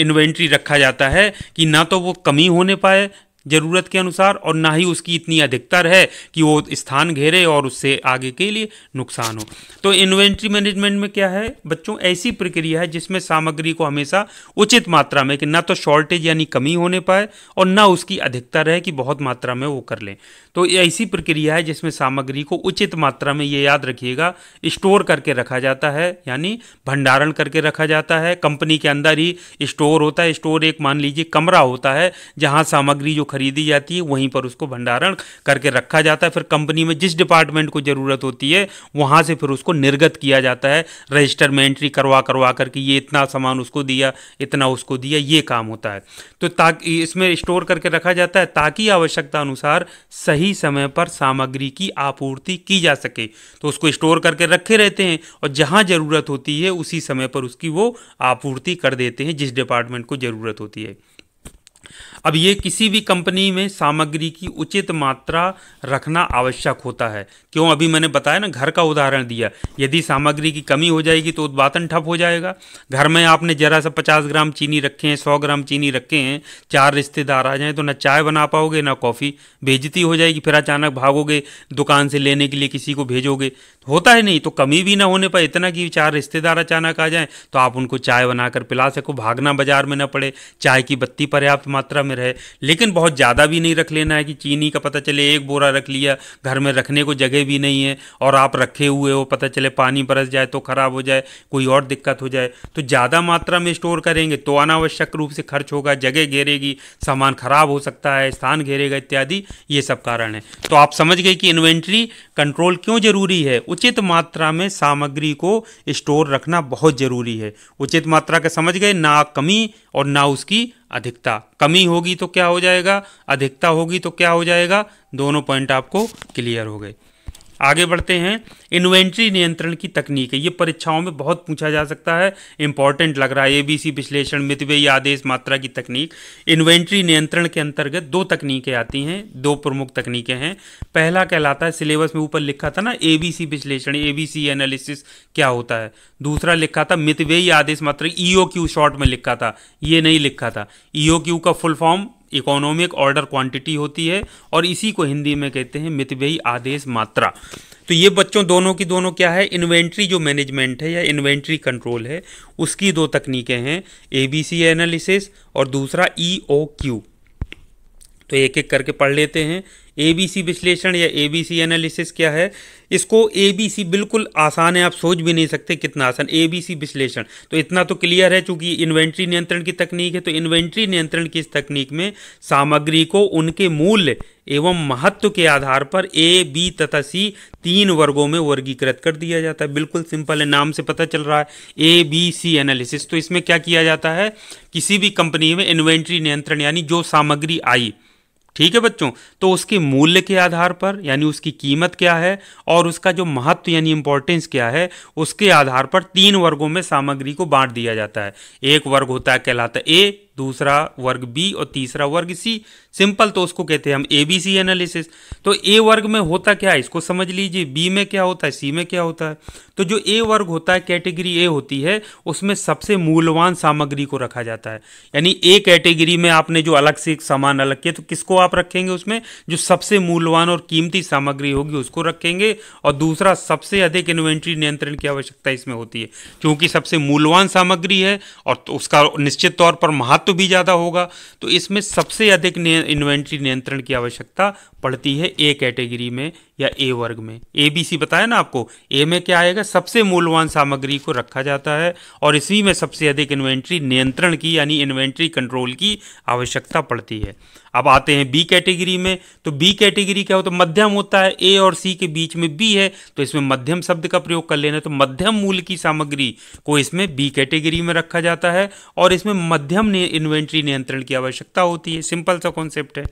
इन्वेंट्री रखा जाता है कि ना तो वो कमी होने पाए ज़रूरत के अनुसार और ना ही उसकी इतनी अधिकतर है कि वो स्थान घेरे और उससे आगे के लिए नुकसान हो तो इन्वेंट्री मैनेजमेंट में क्या है बच्चों ऐसी प्रक्रिया है जिसमें सामग्री को हमेशा उचित मात्रा में कि ना तो शॉर्टेज यानी कमी होने पाए और ना उसकी अधिकतर है कि बहुत मात्रा में वो कर लें तो ऐसी प्रक्रिया है जिसमें सामग्री को उचित मात्रा में ये याद रखिएगा स्टोर करके रखा जाता है यानी भंडारण करके रखा जाता है कंपनी के अंदर ही स्टोर होता है स्टोर एक मान लीजिए कमरा होता है जहाँ सामग्री जो खरीदी जाती है वहीं पर उसको भंडारण करके रखा जाता है फिर कंपनी में जिस डिपार्टमेंट को ज़रूरत होती है वहाँ से फिर उसको निर्गत किया जाता है रजिस्टर में एंट्री करवा करवा करके ये इतना सामान उसको दिया इतना उसको दिया ये काम होता है तो ताकि इसमें स्टोर करके रखा जाता है ताकि आवश्यकता अनुसार सही समय पर सामग्री की आपूर्ति की जा सके तो उसको स्टोर करके रखे रहते हैं और जहाँ ज़रूरत होती है उसी समय पर उसकी वो आपूर्ति कर देते हैं जिस डिपार्टमेंट को ज़रूरत होती है अब ये किसी भी कंपनी में सामग्री की उचित मात्रा रखना आवश्यक होता है क्यों अभी मैंने बताया ना घर का उदाहरण दिया यदि सामग्री की कमी हो जाएगी तो उत्पादन ठप हो जाएगा घर में आपने जरा सा पचास ग्राम चीनी रखे हैं सौ ग्राम चीनी रखे हैं चार रिश्तेदार आ जाएँ तो ना चाय बना पाओगे ना कॉफ़ी बेजती हो जाएगी फिर अचानक भागोगे दुकान से लेने के लिए किसी को भेजोगे होता है नहीं तो कमी भी ना होने पर इतना कि चार रिश्तेदार अचानक आ जाएँ तो आप उनको चाय बनाकर पिला सको भागना बाजार में ना पड़े चाय की बत्ती पर्याप्त मात्रा मात्रा में रहे लेकिन बहुत ज़्यादा भी नहीं रख लेना है कि चीनी का पता चले एक बोरा रख लिया घर में रखने को जगह भी नहीं है और आप रखे हुए हो पता चले पानी बरस जाए तो ख़राब हो जाए कोई और दिक्कत हो जाए तो ज़्यादा मात्रा में स्टोर करेंगे तो अनावश्यक रूप से खर्च होगा जगह घेरेगी सामान ख़राब हो सकता है स्थान घेरेगा इत्यादि ये सब कारण है तो आप समझ गए कि इन्वेंट्री कंट्रोल क्यों ज़रूरी है उचित मात्रा में सामग्री को स्टोर रखना बहुत ज़रूरी है उचित मात्रा का समझ गए ना कमी और ना उसकी अधिकता कमी होगी तो क्या हो जाएगा अधिकता होगी तो क्या हो जाएगा दोनों पॉइंट आपको क्लियर हो गए आगे बढ़ते हैं इन्वेंट्री नियंत्रण की तकनीक है ये परीक्षाओं में बहुत पूछा जा सकता है इंपॉर्टेंट लग रहा है एबीसी विश्लेषण मितव्ययी आदेश मात्रा की तकनीक इन्वेंट्री नियंत्रण के अंतर्गत दो तकनीकें आती हैं दो प्रमुख तकनीकें हैं पहला कहलाता है सिलेबस में ऊपर लिखा था ना एबीसी विश्लेषण एबीसी एनालिसिस क्या होता है दूसरा लिखा था मितव्ययी आदेश मात्रा ईओ शॉर्ट में लिखा था ये नहीं लिखा था ईओ का full form economic order quantity होती है और इसी को हिंदी में कहते हैं मितव्ययी आदेश मात्रा तो ये बच्चों दोनों की दोनों क्या है इन्वेंट्री जो मैनेजमेंट है या इन्वेंट्री कंट्रोल है उसकी दो तकनीकें हैं ए बी सी एनालिसिस और दूसरा ई ओ क्यू तो एक एक करके पढ़ लेते हैं एबीसी विश्लेषण या एबीसी एनालिसिस क्या है इसको एबीसी बिल्कुल आसान है आप सोच भी नहीं सकते कितना आसान एबीसी विश्लेषण तो इतना तो क्लियर है चूंकि इन्वेंट्री नियंत्रण की तकनीक है तो इन्वेंट्री नियंत्रण की इस तकनीक में सामग्री को उनके मूल्य एवं महत्व के आधार पर ए बी तथा सी तीन वर्गों में वर्गीकृत कर दिया जाता है बिल्कुल सिंपल है नाम से पता चल रहा है ए बी सी एनालिसिस तो इसमें क्या किया जाता है किसी भी कंपनी में इन्वेंट्री नियंत्रण यानी जो सामग्री आई ठीक है बच्चों तो उसके मूल्य के आधार पर यानी उसकी कीमत क्या है और उसका जो महत्व यानी इंपॉर्टेंस क्या है उसके आधार पर तीन वर्गों में सामग्री को बांट दिया जाता है एक वर्ग होता है कहलाता है ए दूसरा वर्ग बी और तीसरा वर्ग सी सिंपल तो उसको कहते हैं हम ए बी सी एनालिसिस तो ए वर्ग में होता क्या है इसको समझ लीजिए बी में क्या होता है सी में क्या होता है तो जो ए वर्ग होता है कैटेगरी ए होती है उसमें सबसे मूल्यवान सामग्री को रखा जाता है यानी ए कैटेगरी में आपने जो अलग से सामान अलग किया तो किसको आप रखेंगे उसमें जो सबसे मूलवान और कीमती सामग्री होगी उसको रखेंगे और दूसरा सबसे अधिक इन्वेंट्री नियंत्रण की आवश्यकता इसमें होती है क्योंकि सबसे मूल्यवान सामग्री है और तो उसका निश्चित तौर पर महत्व धातु तो भी ज़्यादा होगा तो इसमें सबसे अधिक इन्वेंट्री नियंत्रण की आवश्यकता पड़ती है ए कैटेगरी में या ए वर्ग में ए बी सी बताया ना आपको ए में क्या आएगा सबसे मूल्यवान सामग्री को रखा जाता है और इसी में सबसे अधिक इन्वेंट्री नियंत्रण की यानी इन्वेंट्री कंट्रोल की आवश्यकता पड़ती है अब आते हैं बी कैटेगरी में तो बी कैटेगरी क्या हो तो मध्यम होता है ए और सी के बीच में बी है तो इसमें मध्यम शब्द का प्रयोग कर लेना तो मध्यम मूल्य की सामग्री को इसमें बी कैटेगरी में रखा जाता है और इसमें मध्यम इन्वेंट्री नियंत्रण की आवश्यकता होती है सिंपल सा कॉन्सेप्ट है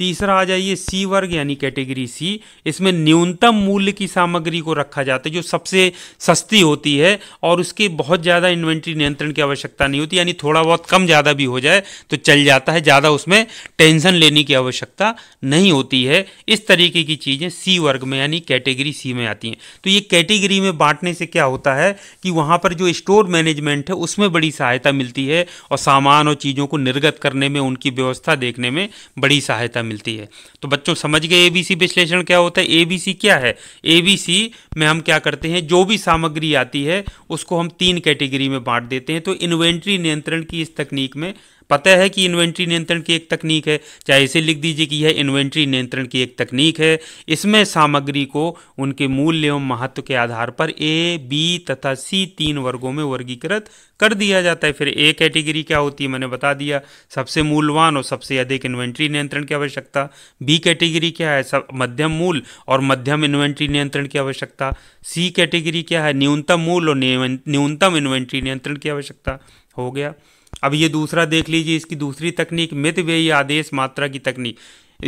तीसरा आ जाइए सी वर्ग यानी कैटेगरी सी इसमें न्यूनतम मूल्य की सामग्री को रखा जाता है जो सबसे सस्ती होती है और उसके बहुत ज़्यादा इन्वेंट्री नियंत्रण की आवश्यकता नहीं होती यानी थोड़ा बहुत कम ज़्यादा भी हो जाए तो चल जाता है ज़्यादा उसमें टेंशन लेने की आवश्यकता नहीं होती है इस तरीके की चीज़ें सी वर्ग में यानी कैटेगरी सी में आती हैं तो ये कैटेगरी में बांटने से क्या होता है कि वहाँ पर जो स्टोर मैनेजमेंट है उसमें बड़ी सहायता मिलती है और सामान और चीज़ों को निर्गत करने में उनकी व्यवस्था देखने में बड़ी सहायता मिलती है तो बच्चों समझ गए एबीसी विश्लेषण क्या होता है एबीसी क्या है एबीसी में हम क्या करते हैं जो भी सामग्री आती है उसको हम तीन कैटेगरी में बांट देते हैं तो इन्वेंट्री नियंत्रण की इस तकनीक में पता है कि इन्वेंट्री नियंत्रण की एक तकनीक है चाहे इसे लिख दीजिए कि यह इन्वेंट्री नियंत्रण की एक तकनीक है इसमें सामग्री को उनके मूल्य एवं महत्व के आधार पर ए बी तथा सी तीन वर्गों में वर्गीकृत कर दिया जाता है फिर ए कैटेगरी क्या होती है मैंने बता दिया सबसे मूलवान और सबसे अधिक इन्वेंट्री नियंत्रण की आवश्यकता बी कैटेगरी क्या है सब मध्यम मूल और मध्यम इन्वेंट्री नियंत्रण की आवश्यकता सी कैटेगरी क्या है न्यूनतम मूल और न्यूनतम इन्वेंट्री नियंत्रण की आवश्यकता हो गया अब ये दूसरा देख लीजिए इसकी दूसरी तकनीक मित व्ययी आदेश मात्रा की तकनीक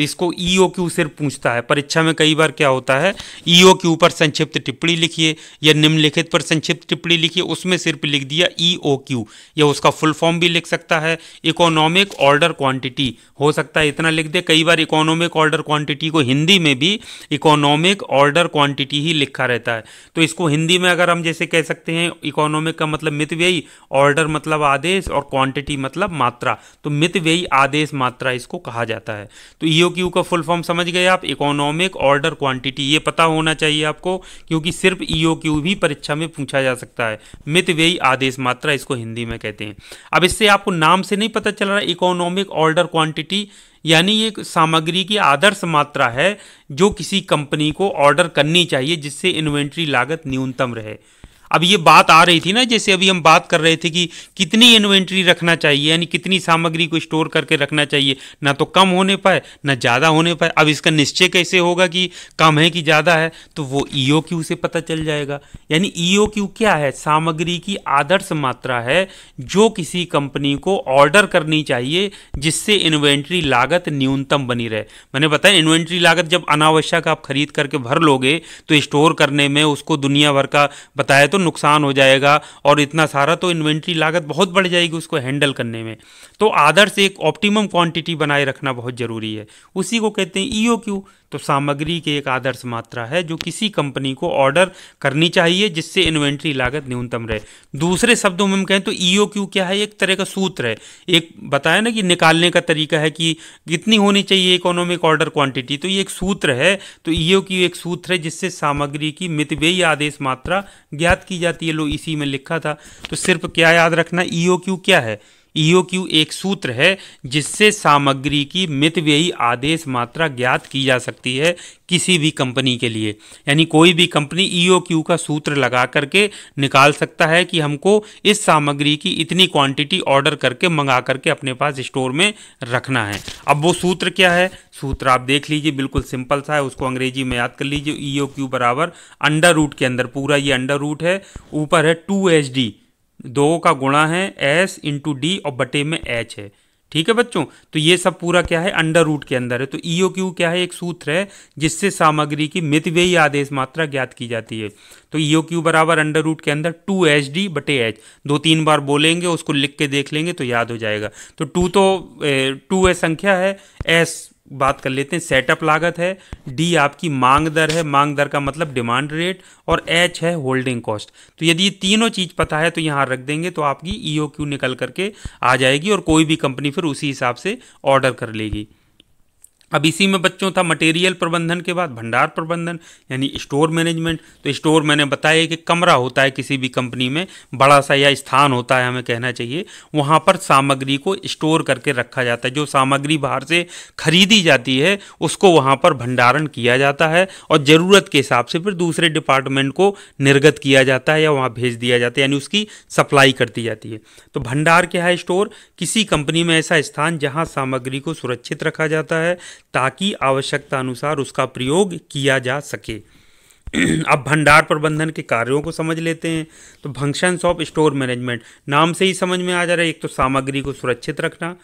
इसको ई क्यू सिर्फ पूछता है परीक्षा में कई बार क्या होता है ई e ओ क्यू पर संक्षिप्त टिप्पणी लिखिए या निम्नलिखित पर संक्षिप्त टिप्पणी लिखिए उसमें सिर्फ लिख दिया ई ओ क्यू या उसका फुल फॉर्म भी लिख सकता है इकोनॉमिक ऑर्डर क्वांटिटी हो सकता है इतना लिख दे कई बार इकोनॉमिक ऑर्डर क्वांटिटी को हिंदी में भी इकोनॉमिक ऑर्डर क्वांटिटी ही लिखा रहता है तो इसको हिंदी में अगर हम जैसे कह सकते हैं इकोनॉमिक का मतलब मित ऑर्डर मतलब आदेश और क्वांटिटी मतलब मात्रा तो मित व्ययी आदेश मात्रा इसको कहा जाता है तो ई e क्यू का फुल फॉर्म समझ गए आप इकोनॉमिक ऑर्डर क्वांटिटी ये पता होना चाहिए आपको क्योंकि सिर्फ ईओ क्यू भी परीक्षा में पूछा जा सकता है मित व्ययी आदेश मात्रा इसको हिंदी में कहते हैं अब इससे आपको नाम से नहीं पता चल रहा इकोनॉमिक ऑर्डर क्वांटिटी यानी ये सामग्री की आदर्श मात्रा है जो किसी कंपनी को ऑर्डर करनी चाहिए जिससे इन्वेंट्री लागत न्यूनतम रहे अब ये बात आ रही थी ना जैसे अभी हम बात कर रहे थे कि कितनी इन्वेंट्री रखना चाहिए यानी कितनी सामग्री को स्टोर करके रखना चाहिए ना तो कम होने पाए ना ज़्यादा होने पाए अब इसका निश्चय कैसे होगा कि कम है कि ज़्यादा है तो वो ई ओ क्यू से पता चल जाएगा यानी ई e क्यू क्या है सामग्री की आदर्श मात्रा है जो किसी कंपनी को ऑर्डर करनी चाहिए जिससे इन्वेंट्री लागत न्यूनतम बनी रहे मैंने बताया इन्वेंट्री लागत जब अनावश्यक आप खरीद करके भर लोगे तो स्टोर करने में उसको दुनिया भर का बताया तो नुकसान हो जाएगा और इतना सारा तो इन्वेंट्री लागत बहुत बढ़ जाएगी उसको हैंडल करने में तो आदर्श एक ऑप्टिमम क्वांटिटी बनाए रखना बहुत ज़रूरी है उसी को कहते हैं ई e क्यू तो सामग्री की एक आदर्श मात्रा है जो किसी कंपनी को ऑर्डर करनी चाहिए जिससे इन्वेंट्री लागत न्यूनतम रहे दूसरे शब्दों में हम कहें तो ईओ e क्यू क्या है एक तरह का सूत्र है एक बताया ना कि निकालने का तरीका है कि कितनी होनी चाहिए इकोनॉमिक ऑर्डर क्वांटिटी तो ये एक सूत्र है तो ईओ e क्यू एक सूत्र है जिससे सामग्री की मितव्ययी आदेश मात्रा ज्ञात की जाती है लो इसी में लिखा था तो सिर्फ क्या याद रखना ई e क्यू क्या है ईओक्यू एक सूत्र है जिससे सामग्री की मितव्ययी आदेश मात्रा ज्ञात की जा सकती है किसी भी कंपनी के लिए यानी कोई भी कंपनी ईओक्यू का सूत्र लगा करके निकाल सकता है कि हमको इस सामग्री की इतनी क्वांटिटी ऑर्डर करके मंगा करके अपने पास स्टोर में रखना है अब वो सूत्र क्या है सूत्र आप देख लीजिए बिल्कुल सिंपल सा है उसको अंग्रेजी में याद कर लीजिए ईओ क्यू बराबर अंडर रूट के अंदर पूरा ये अंडर रूट है ऊपर है टू एच डी दो का गुणा है एस इंटू डी और बटे में एच है ठीक है बच्चों तो ये सब पूरा क्या है अंडर रूट के अंदर है तो ईओ e क्यू क्या है एक सूत्र है जिससे सामग्री की मितव्ययी आदेश मात्रा ज्ञात की जाती है तो ईओ e क्यू बराबर अंडर रूट के अंदर टू एच डी बटे एच दो तीन बार बोलेंगे उसको लिख के देख लेंगे तो याद हो जाएगा तो टू तो टू है संख्या है एस बात कर लेते हैं सेटअप लागत है डी आपकी मांग दर है मांग दर का मतलब डिमांड रेट और एच है होल्डिंग कॉस्ट तो यदि ये तीनों चीज़ पता है तो यहाँ रख देंगे तो आपकी ई e निकल करके आ जाएगी और कोई भी कंपनी फिर उसी हिसाब से ऑर्डर कर लेगी अब इसी में बच्चों था मटेरियल प्रबंधन के बाद भंडार प्रबंधन यानी स्टोर मैनेजमेंट तो स्टोर मैंने बताया कि कमरा होता है किसी भी कंपनी में बड़ा सा या स्थान होता है हमें कहना चाहिए वहाँ पर सामग्री को स्टोर करके रखा जाता है जो सामग्री बाहर से खरीदी जाती है उसको वहाँ पर भंडारण किया जाता है और ज़रूरत के हिसाब से फिर दूसरे डिपार्टमेंट को निर्गत किया जाता है या वहाँ भेज दिया जाता है यानी उसकी सप्लाई कर दी जाती है तो भंडार क्या है स्टोर किसी कंपनी में ऐसा स्थान जहाँ सामग्री को सुरक्षित रखा जाता है ताकि आवश्यकता अनुसार उसका प्रयोग किया जा सके अब भंडार प्रबंधन के कार्यों को समझ लेते हैं तो फंक्शंस ऑफ स्टोर मैनेजमेंट नाम से ही समझ में आ जा रहा है एक तो सामग्री को सुरक्षित रखना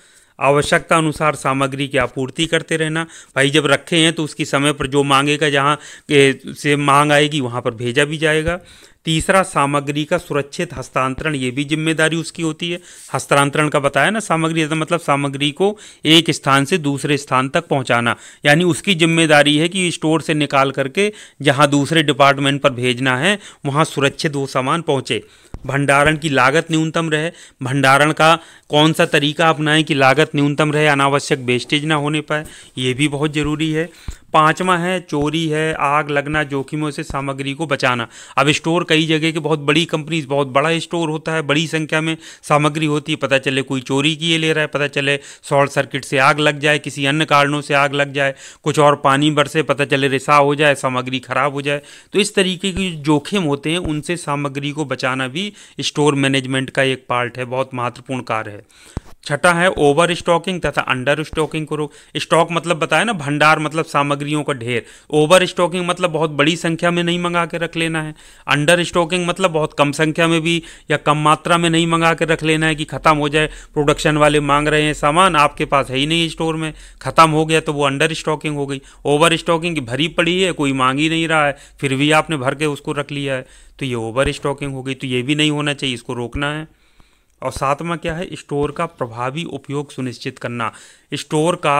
आवश्यकता अनुसार सामग्री की आपूर्ति करते रहना भाई जब रखे हैं तो उसकी समय पर जो मांगेगा जहाँ से मांग आएगी वहाँ पर भेजा भी जाएगा तीसरा सामग्री का सुरक्षित हस्तांतरण ये भी जिम्मेदारी उसकी होती है हस्तांतरण का बताया ना सामग्री मतलब सामग्री को एक स्थान से दूसरे स्थान तक पहुंचाना यानी उसकी जिम्मेदारी है कि स्टोर से निकाल करके जहां दूसरे डिपार्टमेंट पर भेजना है वहां सुरक्षित वो सामान पहुंचे भंडारण की लागत न्यूनतम रहे भंडारण का कौन सा तरीका अपनाएं कि लागत न्यूनतम रहे अनावश्यक वेस्टेज ना होने पाए ये भी बहुत ज़रूरी है पाँचवा है चोरी है आग लगना जोखिमों से सामग्री को बचाना अब स्टोर कई जगह के बहुत बड़ी कंपनीज बहुत बड़ा स्टोर होता है बड़ी संख्या में सामग्री होती है पता चले कोई चोरी किए ले रहा है पता चले शॉर्ट सर्किट से आग लग जाए किसी अन्य कारणों से आग लग जाए कुछ और पानी बरसे पता चले रिसा हो जाए सामग्री खराब हो जाए तो इस तरीके के जोखिम होते हैं उनसे सामग्री को बचाना भी स्टोर मैनेजमेंट का एक पार्ट है बहुत महत्वपूर्ण कार्य है छठा है ओवर स्टॉकिंग तथा अंडर स्टॉकिंग को रोक स्टॉक मतलब बताया ना भंडार मतलब सामग्रियों का ढेर ओवर स्टॉकिंग मतलब बहुत बड़ी संख्या में नहीं मंगा के रख लेना है अंडर स्टॉकिंग मतलब बहुत कम संख्या में भी या कम मात्रा में नहीं मंगा के रख लेना है कि ख़त्म हो जाए प्रोडक्शन वाले मांग रहे हैं सामान आपके पास है ही नहीं स्टोर में ख़त्म हो गया तो वो अंडर स्टॉकिंग हो गई ओवर स्टॉकिंग भरी पड़ी है कोई मांग ही नहीं रहा है फिर भी आपने भर के उसको रख लिया है तो ये ओवर स्टॉकिंग हो गई तो ये भी नहीं होना चाहिए इसको रोकना है और सातवां क्या है स्टोर का प्रभावी उपयोग सुनिश्चित करना स्टोर का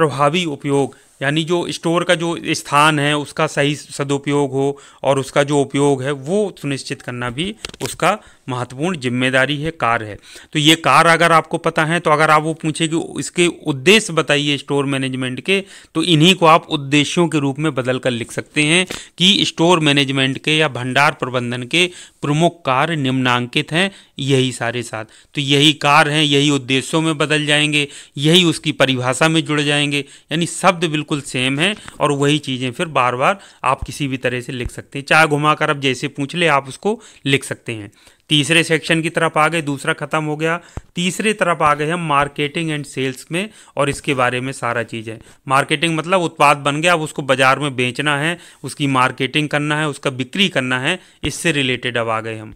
प्रभावी उपयोग यानी जो स्टोर का जो स्थान है उसका सही सदुपयोग हो और उसका जो उपयोग है वो सुनिश्चित करना भी उसका महत्वपूर्ण जिम्मेदारी है कार है तो ये कार अगर आपको पता है तो अगर आप वो पूछे कि इसके उद्देश्य बताइए स्टोर मैनेजमेंट के तो इन्हीं को आप उद्देश्यों के रूप में बदल कर लिख सकते हैं कि स्टोर मैनेजमेंट के या भंडार प्रबंधन के प्रमुख कार्य निम्नांकित हैं यही सारे साथ तो यही कार हैं यही उद्देश्यों में बदल जाएंगे यही उसकी परिभाषा में जुड़ जाएंगे जाएंगे यानी शब्द बिल्कुल सेम है और वही चीज़ें फिर बार बार आप किसी भी तरह से लिख सकते हैं चाहे घुमाकर अब जैसे पूछ ले आप उसको लिख सकते हैं तीसरे सेक्शन की तरफ आ गए दूसरा ख़त्म हो गया तीसरे तरफ आ गए हम मार्केटिंग एंड सेल्स में और इसके बारे में सारा चीज़ है मार्केटिंग मतलब उत्पाद बन गया अब उसको बाज़ार में बेचना है उसकी मार्केटिंग करना है उसका बिक्री करना है इससे रिलेटेड अब आ गए हम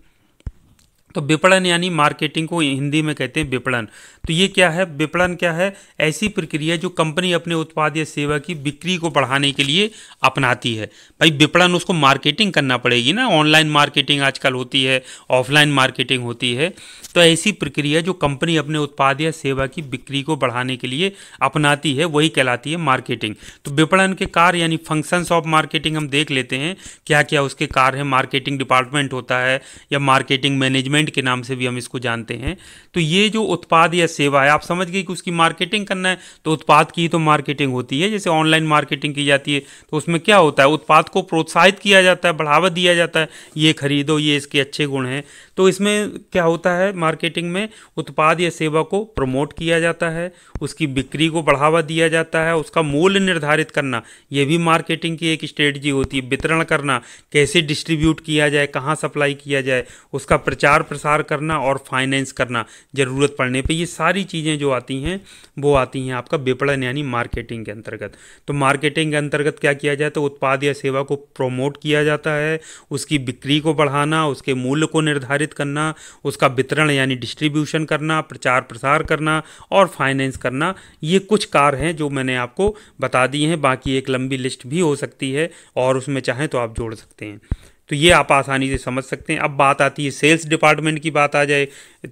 तो विपणन यानी मार्केटिंग को हिंदी में कहते हैं विपणन तो ये क्या है विपणन क्या है ऐसी प्रक्रिया जो कंपनी अपने उत्पाद या सेवा की बिक्री को बढ़ाने के लिए अपनाती है भाई विपणन उसको मार्केटिंग करना पड़ेगी ना ऑनलाइन मार्केटिंग आजकल होती है ऑफलाइन मार्केटिंग होती है तो ऐसी प्रक्रिया जो कंपनी अपने उत्पाद या सेवा की बिक्री को बढ़ाने के लिए अपनाती है वही कहलाती है मार्केटिंग तो विपणन के कार्य यानी फंक्शंस ऑफ मार्केटिंग हम देख लेते हैं क्या क्या उसके कार्य है मार्केटिंग डिपार्टमेंट होता है या मार्केटिंग मैनेजमेंट पॉइंट के नाम से भी हम इसको जानते हैं तो ये जो उत्पाद या सेवा है आप समझ गए कि उसकी मार्केटिंग करना है तो उत्पाद की तो मार्केटिंग होती है जैसे ऑनलाइन मार्केटिंग की जाती है तो उसमें क्या होता है उत्पाद को प्रोत्साहित किया जाता है बढ़ावा दिया जाता है ये खरीदो ये इसके अच्छे गुण हैं तो इसमें क्या होता है मार्केटिंग में उत्पाद या सेवा को प्रमोट किया जाता है उसकी बिक्री को बढ़ावा दिया जाता है उसका मूल्य निर्धारित करना ये भी मार्केटिंग की एक स्ट्रेटजी होती है वितरण करना कैसे डिस्ट्रीब्यूट किया जाए कहाँ सप्लाई किया जाए उसका प्रचार प्रसार करना और फाइनेंस करना ज़रूरत पड़ने पे ये सारी चीज़ें जो आती हैं वो आती हैं आपका विपणन यानी मार्केटिंग के अंतर्गत तो मार्केटिंग के अंतर्गत क्या किया जाता है उत्पाद या सेवा को प्रमोट किया जाता है उसकी बिक्री को बढ़ाना उसके मूल्य को निर्धारित करना उसका वितरण यानी डिस्ट्रीब्यूशन करना प्रचार प्रसार करना और फाइनेंस करना ये कुछ कार हैं जो मैंने आपको बता दी हैं बाकी एक लंबी लिस्ट भी हो सकती है और उसमें चाहें तो आप जोड़ सकते हैं तो ये आप आसानी से समझ सकते हैं अब बात आती है सेल्स डिपार्टमेंट की बात आ जाए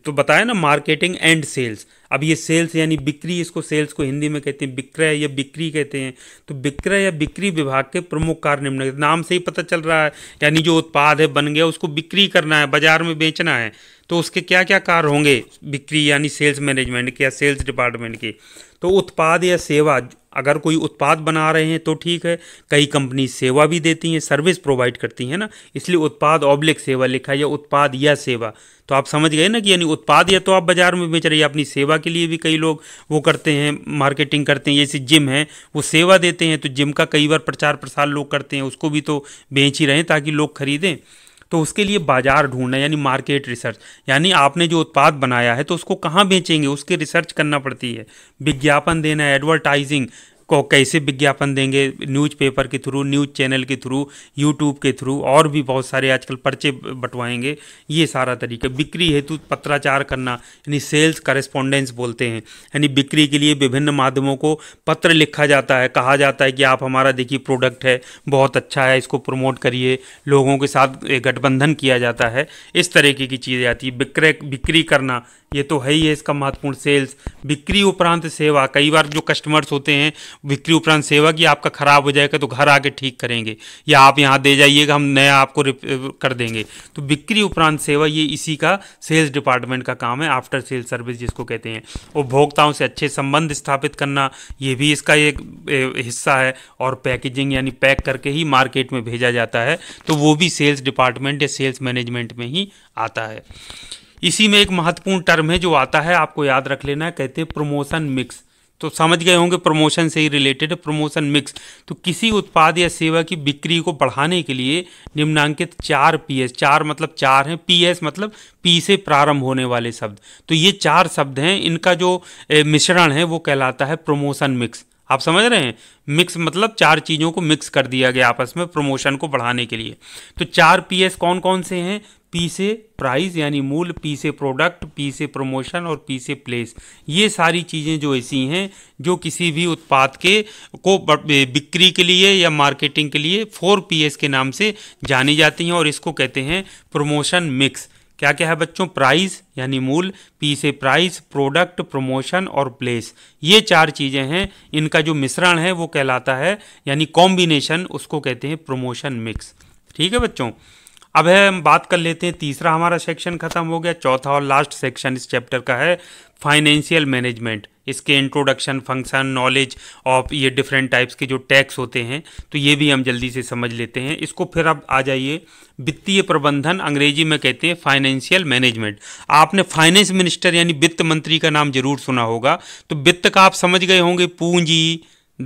तो बताया ना मार्केटिंग एंड सेल्स अब ये सेल्स यानी बिक्री इसको सेल्स को हिंदी में कहते हैं विक्रय या बिक्री कहते हैं तो विक्रय या बिक्री विभाग के प्रमुख कार्य निम्न नाम से ही पता चल रहा है यानी जो उत्पाद है बन गया उसको बिक्री करना है बाजार में बेचना है तो उसके क्या क्या कार्य होंगे बिक्री यानी सेल्स मैनेजमेंट के या सेल्स डिपार्टमेंट के तो उत्पाद या सेवा अगर कोई उत्पाद बना रहे हैं तो ठीक है कई कंपनी सेवा भी देती हैं सर्विस प्रोवाइड करती हैं ना इसलिए उत्पाद ऑब्लिक सेवा लिखा है या उत्पाद या सेवा तो आप समझ गए ना कि यानी उत्पाद या तो आप बाजार में बेच रहे हैं अपनी सेवा के लिए भी कई लोग वो करते हैं मार्केटिंग करते हैं जैसे जिम है वो सेवा देते हैं तो जिम का कई बार प्रचार प्रसार लोग करते हैं उसको भी तो बेच ही रहे ताकि लोग खरीदें तो उसके लिए बाजार ढूंढना यानी मार्केट रिसर्च यानी आपने जो उत्पाद बनाया है तो उसको कहाँ बेचेंगे उसकी रिसर्च करना पड़ती है विज्ञापन देना एडवर्टाइजिंग को कैसे विज्ञापन देंगे न्यूज़पेपर के थ्रू न्यूज़ चैनल के थ्रू यूट्यूब के थ्रू और भी बहुत सारे आजकल पर्चे बंटवाएंगे ये सारा तरीका बिक्री हेतु पत्राचार करना यानी सेल्स करस्पॉन्डेंस बोलते हैं यानी बिक्री के लिए विभिन्न माध्यमों को पत्र लिखा जाता है कहा जाता है कि आप हमारा देखिए प्रोडक्ट है बहुत अच्छा है इसको प्रमोट करिए लोगों के साथ गठबंधन किया जाता है इस तरीके की चीज़ें आती है बिक्रय बिक्री करना ये तो है ही है इसका महत्वपूर्ण सेल्स बिक्री उपरांत सेवा कई बार जो कस्टमर्स होते हैं बिक्री उपरांत सेवा की आपका ख़राब हो जाएगा तो घर आके ठीक करेंगे या आप यहाँ दे जाइएगा हम नया आपको कर देंगे तो बिक्री उपरांत सेवा ये इसी का सेल्स डिपार्टमेंट का काम है आफ्टर सेल्स सर्विस जिसको कहते हैं उपभोक्ताओं से अच्छे संबंध स्थापित करना ये भी इसका एक हिस्सा है और पैकेजिंग यानी पैक करके ही मार्केट में भेजा जाता है तो वो भी सेल्स डिपार्टमेंट या सेल्स मैनेजमेंट में ही आता है इसी में एक महत्वपूर्ण टर्म है जो आता है आपको याद रख लेना है कहते हैं प्रमोशन मिक्स तो समझ गए होंगे प्रमोशन से ही रिलेटेड प्रमोशन मिक्स तो किसी उत्पाद या सेवा की बिक्री को बढ़ाने के लिए निम्नांकित चार पी एस चार मतलब चार हैं पी एस मतलब पी से प्रारंभ होने वाले शब्द तो ये चार शब्द हैं इनका जो मिश्रण है वो कहलाता है प्रमोशन मिक्स आप समझ रहे हैं मिक्स मतलब चार चीज़ों को मिक्स कर दिया गया आपस में प्रमोशन को बढ़ाने के लिए तो चार एस कौन कौन से हैं पी से प्राइस यानी मूल पी से प्रोडक्ट पी से प्रमोशन और पी से प्लेस ये सारी चीज़ें जो ऐसी हैं जो किसी भी उत्पाद के को बिक्री के लिए या मार्केटिंग के लिए फोर पी एस के नाम से जानी जाती हैं और इसको कहते हैं प्रमोशन मिक्स क्या क्या है बच्चों प्राइस यानी मूल पी से प्राइस प्रोडक्ट प्रमोशन और प्लेस ये चार चीज़ें हैं इनका जो मिश्रण है वो कहलाता है यानी कॉम्बिनेशन उसको कहते हैं प्रमोशन मिक्स ठीक है बच्चों अब है हम बात कर लेते हैं तीसरा हमारा सेक्शन खत्म हो गया चौथा और लास्ट सेक्शन इस चैप्टर का है फाइनेंशियल मैनेजमेंट इसके इंट्रोडक्शन फंक्शन नॉलेज ऑफ ये डिफरेंट टाइप्स के जो टैक्स होते हैं तो ये भी हम जल्दी से समझ लेते हैं इसको फिर अब आ जाइए वित्तीय प्रबंधन अंग्रेजी में कहते हैं फाइनेंशियल मैनेजमेंट आपने फाइनेंस मिनिस्टर यानी वित्त मंत्री का नाम जरूर सुना होगा तो वित्त का आप समझ गए होंगे पूंजी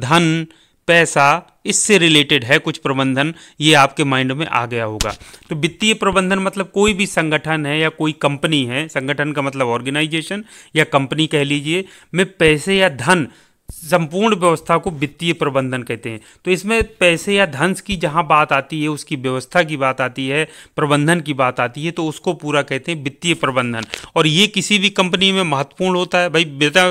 धन पैसा इससे रिलेटेड है कुछ प्रबंधन ये आपके माइंड में आ गया होगा तो वित्तीय प्रबंधन मतलब कोई भी संगठन है या कोई कंपनी है संगठन का मतलब ऑर्गेनाइजेशन या कंपनी कह लीजिए में पैसे या धन संपूर्ण व्यवस्था को वित्तीय प्रबंधन कहते हैं तो इसमें पैसे या धन की जहाँ बात आती है उसकी व्यवस्था की बात आती है प्रबंधन की बात आती है तो उसको पूरा कहते हैं वित्तीय प्रबंधन और ये किसी भी कंपनी में महत्वपूर्ण होता है भाई बेटा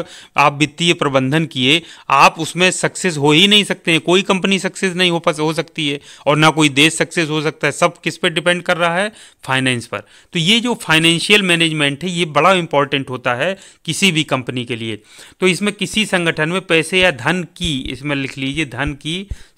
आप वित्तीय प्रबंधन किए आप उसमें सक्सेस हो ही नहीं सकते हैं कोई कंपनी सक्सेस नहीं हो हो सकती है और ना कोई देश सक्सेस हो सकता है सब किस पर डिपेंड कर रहा है फाइनेंस पर तो ये जो फाइनेंशियल मैनेजमेंट है ये बड़ा इंपॉर्टेंट होता है किसी भी कंपनी के लिए तो इसमें किसी संगठन में पैसे या धन की इसमें लिख लीजिए धन की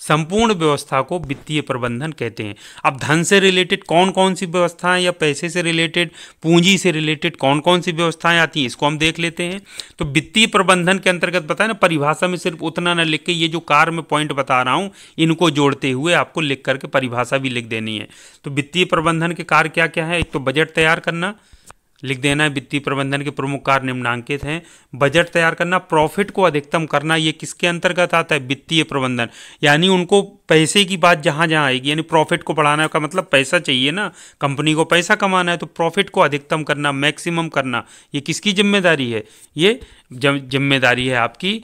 संपूर्ण व्यवस्था को वित्तीय प्रबंधन कहते हैं अब धन से रिलेटेड कौन कौन सी व्यवस्थाएं या पैसे से रिलेटेड पूंजी से रिलेटेड कौन कौन सी व्यवस्थाएं आती हैं इसको हम देख लेते हैं तो वित्तीय प्रबंधन के अंतर्गत बताए ना परिभाषा में सिर्फ उतना ना लिख के ये जो कार में पॉइंट बता रहा हूँ इनको जोड़ते हुए आपको लिख करके परिभाषा भी लिख देनी है तो वित्तीय प्रबंधन के कार्य क्या क्या है एक तो बजट तैयार करना लिख देना है वित्तीय प्रबंधन के प्रमुख कार्य निम्नांकित हैं बजट तैयार करना प्रॉफिट को अधिकतम करना ये किसके अंतर्गत आता है वित्तीय प्रबंधन यानी उनको पैसे की बात जहाँ जहाँ आएगी यानी प्रॉफिट को बढ़ाना का मतलब पैसा चाहिए ना कंपनी को पैसा कमाना है तो प्रॉफिट को अधिकतम करना मैक्सिमम करना ये किसकी जिम्मेदारी है ये जिम्मेदारी है आपकी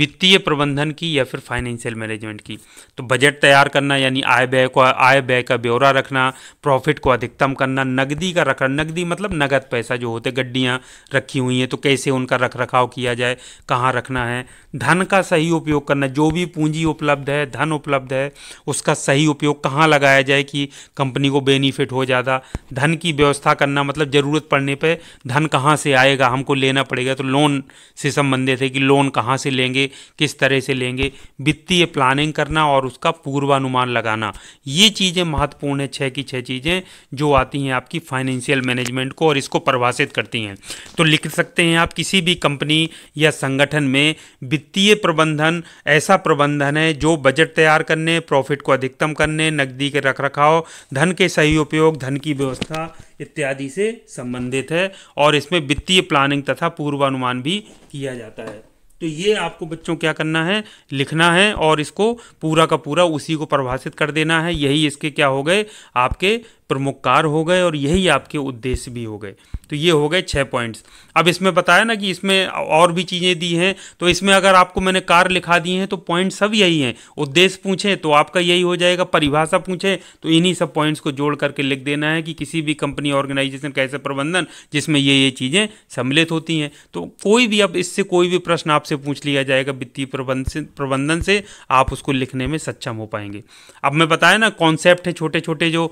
वित्तीय प्रबंधन की या फिर फाइनेंशियल मैनेजमेंट की तो बजट तैयार करना यानी आय व्यय को आय व्यय का ब्यौरा रखना प्रॉफिट को अधिकतम करना नकदी का रखना नकदी मतलब नगद पैसा जो होते गड्डियाँ रखी हुई हैं तो कैसे उनका रख रखाव किया जाए कहाँ रखना है धन का सही उपयोग करना जो भी पूंजी उपलब्ध है धन उपलब्ध है उसका सही उपयोग कहाँ लगाया जाए कि कंपनी को बेनिफिट हो ज़्यादा धन की व्यवस्था करना मतलब ज़रूरत पड़ने पर धन कहाँ से आएगा हमको लेना पड़ेगा तो लोन से संबंधित है कि लोन कहाँ से लेंगे लेंगे किस तरह से लेंगे वित्तीय प्लानिंग करना और उसका पूर्वानुमान लगाना ये चीज़ें महत्वपूर्ण है छः की छः चीज़ें जो आती हैं आपकी फाइनेंशियल मैनेजमेंट को और इसको प्रभाषित करती हैं तो लिख सकते हैं आप किसी भी कंपनी या संगठन में वित्तीय प्रबंधन ऐसा प्रबंधन है जो बजट तैयार करने प्रॉफिट को अधिकतम करने नकदी के रख रखाव धन के सही उपयोग धन की व्यवस्था इत्यादि से संबंधित है और इसमें वित्तीय प्लानिंग तथा पूर्वानुमान भी किया जाता है तो ये आपको बच्चों क्या करना है लिखना है और इसको पूरा का पूरा उसी को परिभाषित कर देना है यही इसके क्या हो गए आपके प्रमुख कार हो गए और यही आपके उद्देश्य भी हो गए तो ये हो गए छः पॉइंट्स अब इसमें बताया ना कि इसमें और भी चीज़ें दी हैं तो इसमें अगर आपको मैंने कार लिखा दी हैं तो पॉइंट सब यही हैं उद्देश्य पूछें तो आपका यही हो जाएगा परिभाषा पूछें तो इन्हीं सब पॉइंट्स को जोड़ करके लिख देना है कि किसी भी कंपनी ऑर्गेनाइजेशन का ऐसा प्रबंधन जिसमें ये ये चीज़ें सम्मिलित होती हैं तो कोई भी अब इससे कोई भी प्रश्न आपसे पूछ लिया जाएगा वित्तीय प्रबंधन से आप उसको लिखने में सक्षम हो पाएंगे अब मैं बताया ना कॉन्सेप्ट है छोटे छोटे जो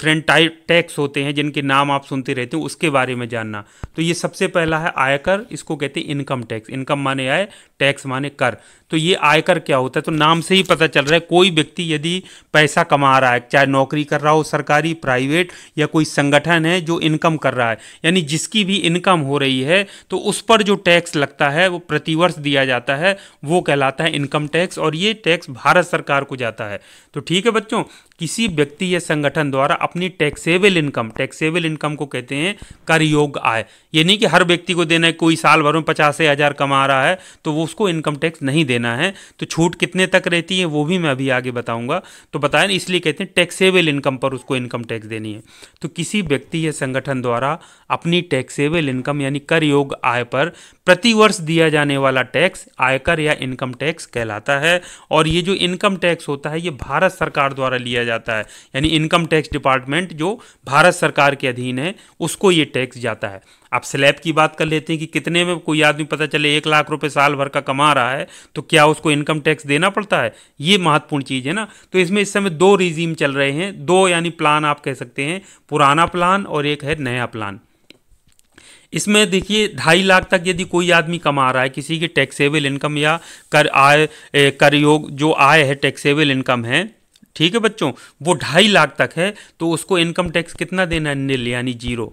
डिफरेंट टाइप टैक्स होते हैं जिनके नाम आप सुनते रहते हो उसके बारे में जानना तो ये सबसे पहला है आयकर इसको कहते हैं इनकम टैक्स इनकम माने आए टैक्स माने कर तो ये आयकर क्या होता है तो नाम से ही पता चल रहा है कोई व्यक्ति यदि पैसा कमा रहा है चाहे नौकरी कर रहा हो सरकारी प्राइवेट या कोई संगठन है जो इनकम कर रहा है यानी जिसकी भी इनकम हो रही है तो उस पर जो टैक्स लगता है वो प्रतिवर्ष दिया जाता है वो कहलाता है इनकम टैक्स और ये टैक्स भारत सरकार को जाता है तो ठीक है बच्चों किसी व्यक्ति या संगठन द्वारा अपनी टैक्सेबल इनकम टैक्सेबल इनकम को कहते हैं कर योग्य आय यानी कि हर व्यक्ति को देना है कोई साल भर में पचास हज़ार कमा रहा है तो वो उसको इनकम टैक्स नहीं देना है तो छूट कितने तक रहती है वो भी मैं अभी आगे बताऊंगा तो बताए ना इसलिए कहते हैं टैक्सेबल इनकम पर उसको इनकम टैक्स देनी है तो किसी व्यक्ति या संगठन द्वारा अपनी टैक्सेबल इनकम यानी कर योग्य आय पर प्रतिवर्ष दिया जाने वाला टैक्स आयकर या इनकम टैक्स कहलाता है और ये जो इनकम टैक्स होता है ये भारत सरकार द्वारा लिया जाता है यानी इनकम टैक्स डिपार्टमेंट जो भारत सरकार के अधीन है उसको ये टैक्स जाता है आप स्लैब की बात कर लेते हैं कि कितने में कोई आदमी पता चले एक लाख रुपए साल भर का कमा रहा है तो क्या उसको इनकम टैक्स देना पड़ता है ये महत्वपूर्ण चीज़ है ना तो इसमें इस समय दो रिजीम चल रहे हैं दो यानी प्लान आप कह सकते हैं पुराना प्लान और एक है नया प्लान इसमें देखिए ढाई लाख तक यदि कोई आदमी कमा रहा है किसी की टैक्सेबल इनकम या कर आय कर योग जो आय है टैक्सेबल इनकम है ठीक है बच्चों वो ढाई लाख तक है तो उसको इनकम टैक्स कितना देना है नील यानी जीरो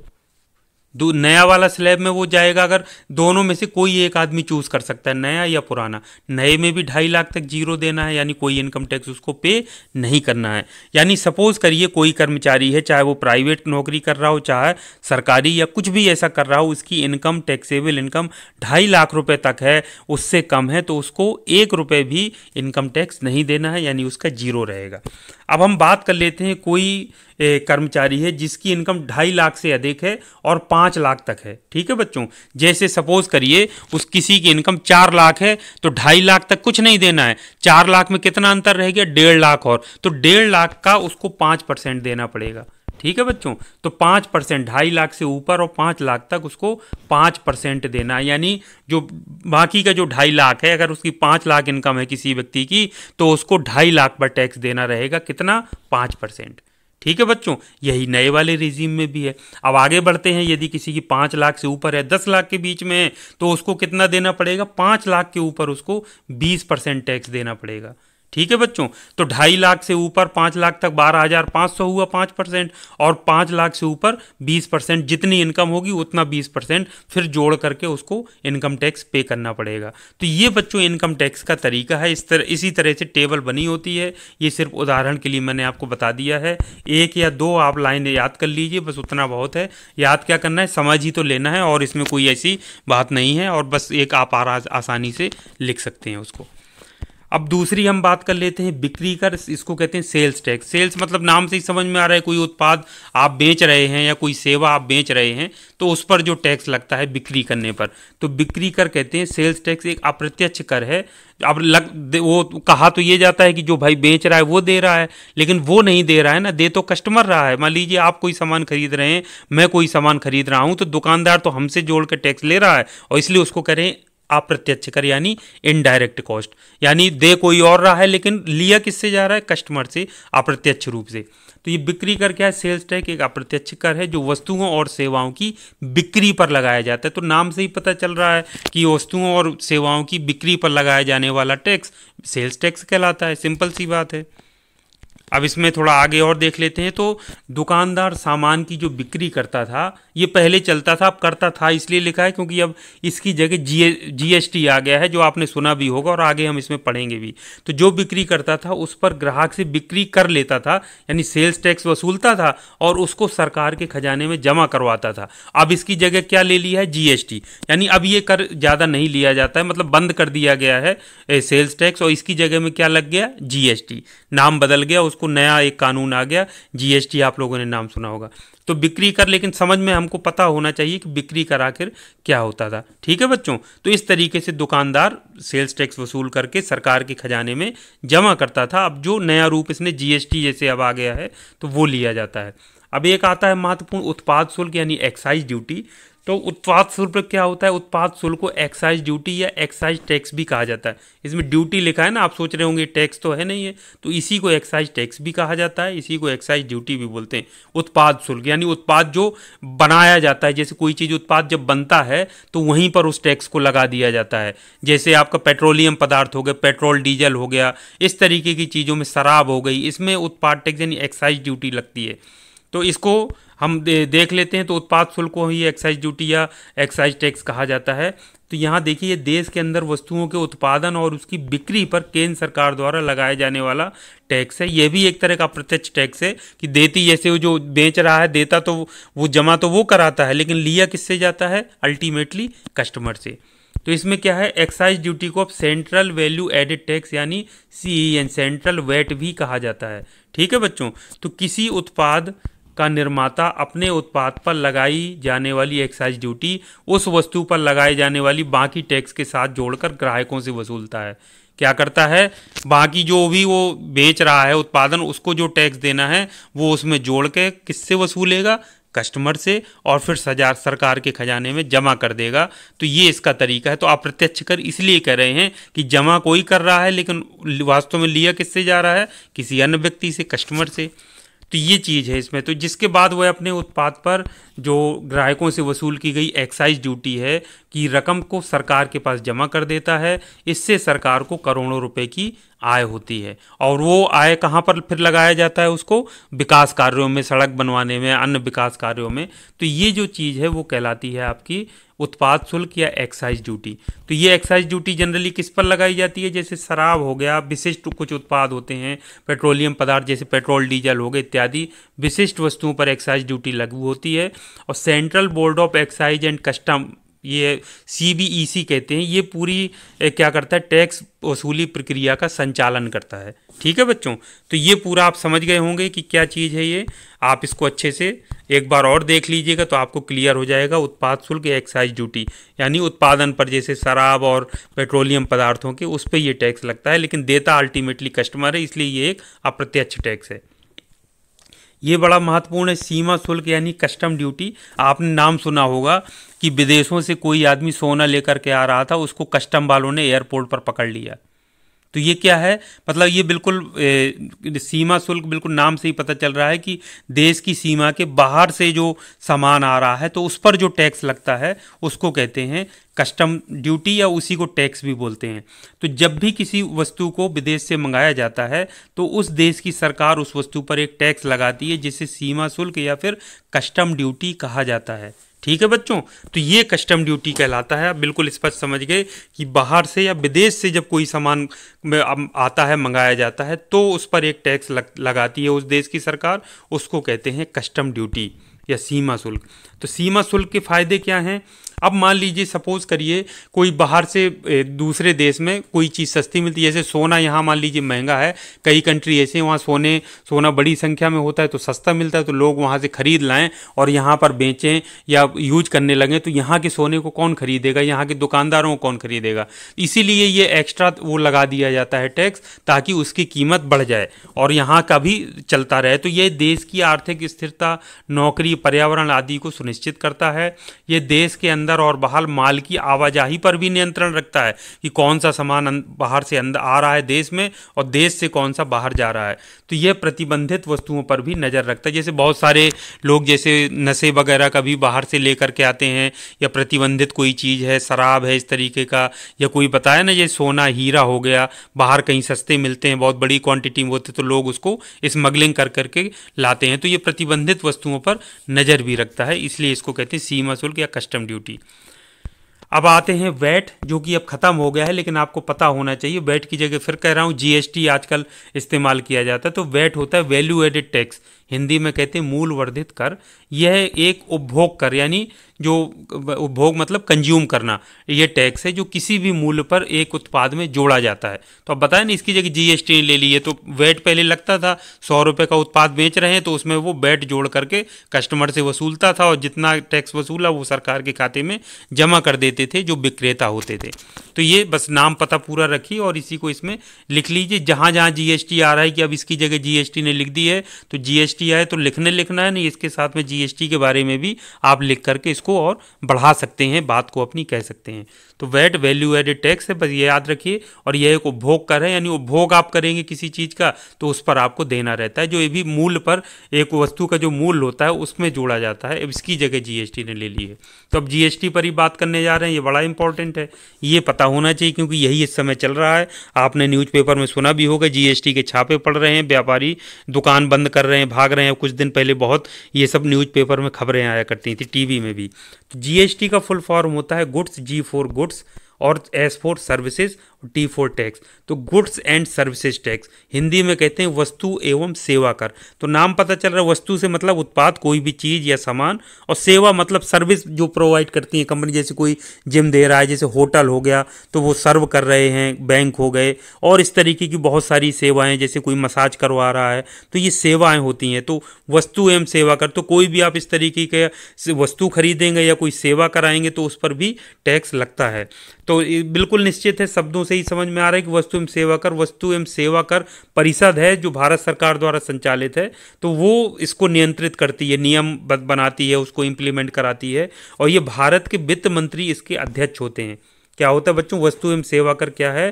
दो नया वाला स्लैब में वो जाएगा अगर दोनों में से कोई एक आदमी चूज़ कर सकता है नया या पुराना नए में भी ढाई लाख तक जीरो देना है यानी कोई इनकम टैक्स उसको पे नहीं करना है यानी सपोज़ करिए कोई कर्मचारी है चाहे वो प्राइवेट नौकरी कर रहा हो चाहे सरकारी या कुछ भी ऐसा कर रहा हो उसकी इनकम टैक्सेबल इनकम ढाई लाख रुपये तक है उससे कम है तो उसको एक रुपये भी इनकम टैक्स नहीं देना है यानी उसका जीरो रहेगा अब हम बात कर लेते हैं कोई कर्मचारी है जिसकी इनकम ढाई लाख से अधिक है और पाँच लाख तक है ठीक है बच्चों जैसे सपोज करिए उस किसी की इनकम चार लाख है तो ढाई लाख तक कुछ नहीं देना है चार लाख में कितना अंतर रह गया डेढ़ लाख और तो डेढ़ लाख का उसको पाँच परसेंट देना पड़ेगा ठीक है बच्चों तो पाँच परसेंट ढाई लाख से ऊपर और पाँच लाख तक उसको पाँच परसेंट देना यानी जो बाकी का जो ढाई लाख है अगर उसकी पाँच लाख इनकम है किसी व्यक्ति की तो उसको ढाई लाख पर टैक्स देना रहेगा कितना पाँच परसेंट ठीक है बच्चों यही नए वाले रिजीम में भी है अब आगे बढ़ते हैं यदि किसी की पाँच लाख से ऊपर है दस लाख के बीच में है तो उसको कितना देना पड़ेगा पाँच लाख के ऊपर उसको बीस परसेंट टैक्स देना पड़ेगा ठीक है बच्चों तो ढाई लाख से ऊपर पाँच लाख तक बारह हज़ार पाँच सौ हुआ पाँच परसेंट और पाँच लाख से ऊपर बीस परसेंट जितनी इनकम होगी उतना बीस परसेंट फिर जोड़ करके उसको इनकम टैक्स पे करना पड़ेगा तो ये बच्चों इनकम टैक्स का तरीका है इस तरह इसी तरह से टेबल बनी होती है ये सिर्फ उदाहरण के लिए मैंने आपको बता दिया है एक या दो आप लाइन याद कर लीजिए बस उतना बहुत है याद क्या करना है समझ ही तो लेना है और इसमें कोई ऐसी बात नहीं है और बस एक आप आसानी से लिख सकते हैं उसको अब दूसरी हम बात कर लेते हैं बिक्री कर इसको कहते हैं सेल्स टैक्स सेल्स मतलब नाम से ही समझ में आ रहा है कोई उत्पाद आप बेच रहे हैं या कोई सेवा आप बेच रहे हैं तो उस पर जो टैक्स लगता है बिक्री करने पर तो बिक्री कर कहते हैं सेल्स टैक्स एक अप्रत्यक्ष कर है अब लग वो कहा तो ये जाता है कि जो भाई बेच रहा है वो दे रहा है लेकिन वो नहीं दे रहा है ना दे तो कस्टमर रहा है मान लीजिए आप कोई सामान खरीद रहे हैं मैं कोई सामान खरीद रहा हूँ तो दुकानदार तो हमसे जोड़ कर टैक्स ले रहा है और इसलिए उसको कह रहे हैं अप्रत्यक्ष कर यानी इनडायरेक्ट कॉस्ट यानी दे कोई और रहा है लेकिन लिया किससे जा रहा है कस्टमर से अप्रत्यक्ष रूप से तो ये बिक्री कर क्या है सेल्स टैक्स एक अप्रत्यक्ष कर है जो वस्तुओं और सेवाओं की बिक्री पर लगाया जाता है तो नाम से ही पता चल रहा है कि वस्तुओं और सेवाओं की बिक्री पर लगाया जाने वाला टैक्स सेल्स टैक्स कहलाता है सिंपल सी बात है अब इसमें थोड़ा आगे और देख लेते हैं तो दुकानदार सामान की जो बिक्री करता था ये पहले चलता था अब करता था इसलिए लिखा है क्योंकि अब इसकी जगह जी जीएसटी आ गया है जो आपने सुना भी होगा और आगे हम इसमें पढ़ेंगे भी तो जो बिक्री करता था उस पर ग्राहक से बिक्री कर लेता था यानी सेल्स टैक्स वसूलता था और उसको सरकार के खजाने में जमा करवाता था अब इसकी जगह क्या ले लिया है जी यानी अब ये कर ज़्यादा नहीं लिया जाता है मतलब बंद कर दिया गया है सेल्स टैक्स और इसकी जगह में क्या लग गया जी नाम बदल गया उस उसको नया एक कानून आ गया जीएसटी आप लोगों ने नाम सुना होगा तो बिक्री कर लेकिन समझ में हमको पता होना चाहिए कि बिक्री कर आखिर क्या होता था ठीक है बच्चों तो इस तरीके से दुकानदार सेल्स टैक्स वसूल करके सरकार के खजाने में जमा करता था अब जो नया रूप इसने जीएसटी जैसे अब आ गया है तो वो लिया जाता है अब एक आता है महत्वपूर्ण उत्पाद शुल्क यानी एक्साइज ड्यूटी तो उत्पाद शुल्क क्या होता है उत्पाद शुल्क को एक्साइज ड्यूटी या एक्साइज टैक्स भी कहा जाता है इसमें ड्यूटी लिखा है ना आप सोच रहे होंगे टैक्स तो है नहीं है तो इसी को एक्साइज टैक्स भी कहा जाता है इसी को एक्साइज ड्यूटी भी बोलते हैं उत्पाद शुल्क यानी उत्पाद जो बनाया जाता है जैसे कोई चीज़ उत्पाद जब बनता है तो वहीं पर उस टैक्स को लगा दिया जाता है जैसे आपका पेट्रोलियम पदार्थ हो गया पेट्रोल डीजल हो गया इस तरीके की चीज़ों में शराब हो गई इसमें उत्पाद टैक्स यानी एक्साइज ड्यूटी लगती है तो इसको हम दे, देख लेते हैं तो उत्पाद शुल्क को ही एक्साइज ड्यूटी या एक्साइज टैक्स कहा जाता है तो यहाँ देखिए देश के अंदर वस्तुओं के उत्पादन और उसकी बिक्री पर केंद्र सरकार द्वारा लगाया जाने वाला टैक्स है यह भी एक तरह का प्रत्यक्ष टैक्स है कि देती जैसे वो जो बेच रहा है देता तो वो जमा तो वो कराता है लेकिन लिया किससे जाता है अल्टीमेटली कस्टमर से तो इसमें क्या है एक्साइज ड्यूटी को अब सेंट्रल वैल्यू एडेड टैक्स यानी सी सेंट्रल वैट भी कहा जाता है ठीक है बच्चों तो किसी उत्पाद का निर्माता अपने उत्पाद पर लगाई जाने वाली एक्साइज ड्यूटी उस वस्तु पर लगाए जाने वाली बाकी टैक्स के साथ जोड़कर ग्राहकों से वसूलता है क्या करता है बाकी जो भी वो बेच रहा है उत्पादन उसको जो टैक्स देना है वो उसमें जोड़ के किससे वसूलेगा कस्टमर से और फिर सजा सरकार के खजाने में जमा कर देगा तो ये इसका तरीका है तो आप प्रत्यक्ष कर इसलिए कह रहे हैं कि जमा कोई कर रहा है लेकिन वास्तव में लिया किससे जा रहा है किसी अन्य व्यक्ति से कस्टमर से तो ये चीज़ है इसमें तो जिसके बाद वह अपने उत्पाद पर जो ग्राहकों से वसूल की गई एक्साइज ड्यूटी है कि रकम को सरकार के पास जमा कर देता है इससे सरकार को करोड़ों रुपए की आय होती है और वो आय कहाँ पर फिर लगाया जाता है उसको विकास कार्यों में सड़क बनवाने में अन्य विकास कार्यों में तो ये जो चीज़ है वो कहलाती है आपकी उत्पाद शुल्क या एक्साइज ड्यूटी तो ये एक्साइज ड्यूटी जनरली किस पर लगाई जाती है जैसे शराब हो गया विशिष्ट कुछ उत्पाद होते हैं पेट्रोलियम पदार्थ जैसे पेट्रोल डीजल हो गए इत्यादि विशिष्ट वस्तुओं पर एक्साइज ड्यूटी लागू होती है और central board of excise and custom ये सी e कहते हैं ये पूरी क्या करता है टैक्स वसूली प्रक्रिया का संचालन करता है ठीक है बच्चों तो ये पूरा आप समझ गए होंगे कि क्या चीज़ है ये आप इसको अच्छे से एक बार और देख लीजिएगा तो आपको क्लियर हो जाएगा उत्पाद शुल्क एक्साइज ड्यूटी यानी उत्पादन पर जैसे शराब और पेट्रोलियम पदार्थों के उस पर यह टैक्स लगता है लेकिन देता अल्टीमेटली कस्टमर है इसलिए ये एक अप्रत्यक्ष टैक्स है ये बड़ा महत्वपूर्ण है सीमा शुल्क यानी कस्टम ड्यूटी आपने नाम सुना होगा कि विदेशों से कोई आदमी सोना लेकर के आ रहा था उसको कस्टम वालों ने एयरपोर्ट पर पकड़ लिया तो ये क्या है मतलब ये बिल्कुल ए, सीमा शुल्क बिल्कुल नाम से ही पता चल रहा है कि देश की सीमा के बाहर से जो सामान आ रहा है तो उस पर जो टैक्स लगता है उसको कहते हैं कस्टम ड्यूटी या उसी को टैक्स भी बोलते हैं तो जब भी किसी वस्तु को विदेश से मंगाया जाता है तो उस देश की सरकार उस वस्तु पर एक टैक्स लगाती है जिसे सीमा शुल्क या फिर कस्टम ड्यूटी कहा जाता है ठीक है बच्चों तो ये कस्टम ड्यूटी कहलाता है आप बिल्कुल स्पष्ट समझ गए कि बाहर से या विदेश से जब कोई सामान आता है मंगाया जाता है तो उस पर एक टैक्स लग, लगाती है उस देश की सरकार उसको कहते हैं कस्टम ड्यूटी या सीमा शुल्क तो सीमा शुल्क के फ़ायदे क्या हैं अब मान लीजिए सपोज करिए कोई बाहर से दूसरे देश में कोई चीज़ सस्ती मिलती है जैसे सोना यहाँ मान लीजिए महंगा है कई कंट्री ऐसे वहाँ सोने सोना बड़ी संख्या में होता है तो सस्ता मिलता है तो लोग वहाँ से खरीद लाएँ और यहाँ पर बेचें या यूज करने लगें तो यहाँ के सोने को कौन खरीदेगा यहाँ के दुकानदारों को कौन खरीदेगा इसीलिए ये एक्स्ट्रा वो लगा दिया जाता है टैक्स ताकि उसकी कीमत बढ़ जाए और यहाँ का भी चलता रहे तो ये देश की आर्थिक स्थिरता नौकरी पर्यावरण आदि को सुनिश्चित करता है ये देश के अंदर अंदर और बाहर माल की आवाजाही पर भी नियंत्रण रखता है कि कौन सा सामान अं-, बाहर से अंदर आ रहा है देश में और देश से कौन सा बाहर जा रहा है तो यह प्रतिबंधित वस्तुओं पर भी नज़र रखता है जैसे बहुत सारे लोग जैसे नशे वगैरह का भी बाहर से लेकर के आते हैं या प्रतिबंधित कोई चीज़ है शराब है इस तरीके का या कोई बताया ना ये सोना हीरा हो गया बाहर कहीं सस्ते मिलते हैं बहुत बड़ी क्वांटिटी में होते तो लोग उसको स्मगलिंग कर करके लाते हैं तो ये प्रतिबंधित वस्तुओं पर नज़र भी रखता है इसलिए इसको कहते हैं सीमा शुल्क या कस्टम ड्यूटी होगी अब आते हैं वैट जो कि अब ख़त्म हो गया है लेकिन आपको पता होना चाहिए वैट की जगह फिर कह रहा हूँ जीएसटी आजकल इस्तेमाल किया जाता है तो वैट होता है वैल्यू एडेड टैक्स हिंदी में कहते हैं मूल वर्धित कर यह एक उपभोग कर यानी जो उपभोग मतलब कंज्यूम करना यह टैक्स है जो किसी भी मूल्य पर एक उत्पाद में जोड़ा जाता है तो अब बताएं ना इसकी जगह जीएसटी ले ली है तो वैट पहले लगता था सौ रुपये का उत्पाद बेच रहे हैं तो उसमें वो वैट जोड़ करके कस्टमर से वसूलता था और जितना टैक्स वसूला वो सरकार के खाते में जमा कर देते थे जो विक्रेता होते थे तो ये बस नाम पता पूरा रखिए और इसी को इसमें लिख लीजिए जहाँ जहाँ जीएसटी आ रहा है कि अब इसकी जगह जीएसटी ने लिख दी है तो जीएसटी जीएसटी आए तो लिखने लिखना है नहीं इसके साथ में जीएसटी के बारे में भी आप लिख करके इसको और बढ़ा सकते हैं बात को अपनी कह सकते हैं तो वैट वैल्यू एडेड टैक्स है बस ये याद रखिए और यह एक उपभोग कर है यानी उपभोग आप करेंगे किसी चीज़ का तो उस पर आपको देना रहता है जो ये भी मूल पर एक वस्तु का जो मूल होता है उसमें जोड़ा जाता है इसकी जगह जीएसटी ने ले ली है तो अब जीएसटी पर ही बात करने जा रहे हैं ये बड़ा इंपॉर्टेंट है ये पता होना चाहिए क्योंकि यही इस समय चल रहा है आपने न्यूज़पेपर में सुना भी होगा जीएसटी के छापे पड़ रहे हैं व्यापारी दुकान बंद कर रहे हैं भाग रहे हैं कुछ दिन पहले बहुत ये सब न्यूज़पेपर में खबरें आया करती थी टीवी में भी तो जीएसटी का फुल फॉर्म होता है goods G for goods goods or export services T for tax तो goods and services tax Hindi में कहते हैं वस्तु एवं सेवा कर तो नाम पता चल रहा है वस्तु से मतलब उत्पाद कोई भी चीज़ या सामान और सेवा मतलब सर्विस जो प्रोवाइड करती है कंपनी जैसे कोई जिम दे रहा है जैसे होटल हो गया तो वो सर्व कर रहे हैं बैंक हो गए और इस तरीके की बहुत सारी सेवाएं जैसे कोई मसाज करवा रहा है तो ये सेवाएं होती हैं तो वस्तु एवं सेवा कर तो कोई भी आप इस तरीके के वस्तु खरीदेंगे या कोई सेवा कराएंगे तो उस पर भी टैक्स लगता है तो बिल्कुल निश्चित है शब्दों से ही समझ में आ रहा है कि वस्तु एवं सेवा कर वस्तु एवं सेवा कर परिषद है जो भारत सरकार द्वारा संचालित है तो वो इसको नियंत्रित करती है नियम बनाती है उसको इम्प्लीमेंट कराती है और ये भारत के वित्त मंत्री इसके अध्यक्ष होते हैं क्या होता है बच्चों वस्तु एवं सेवा कर क्या है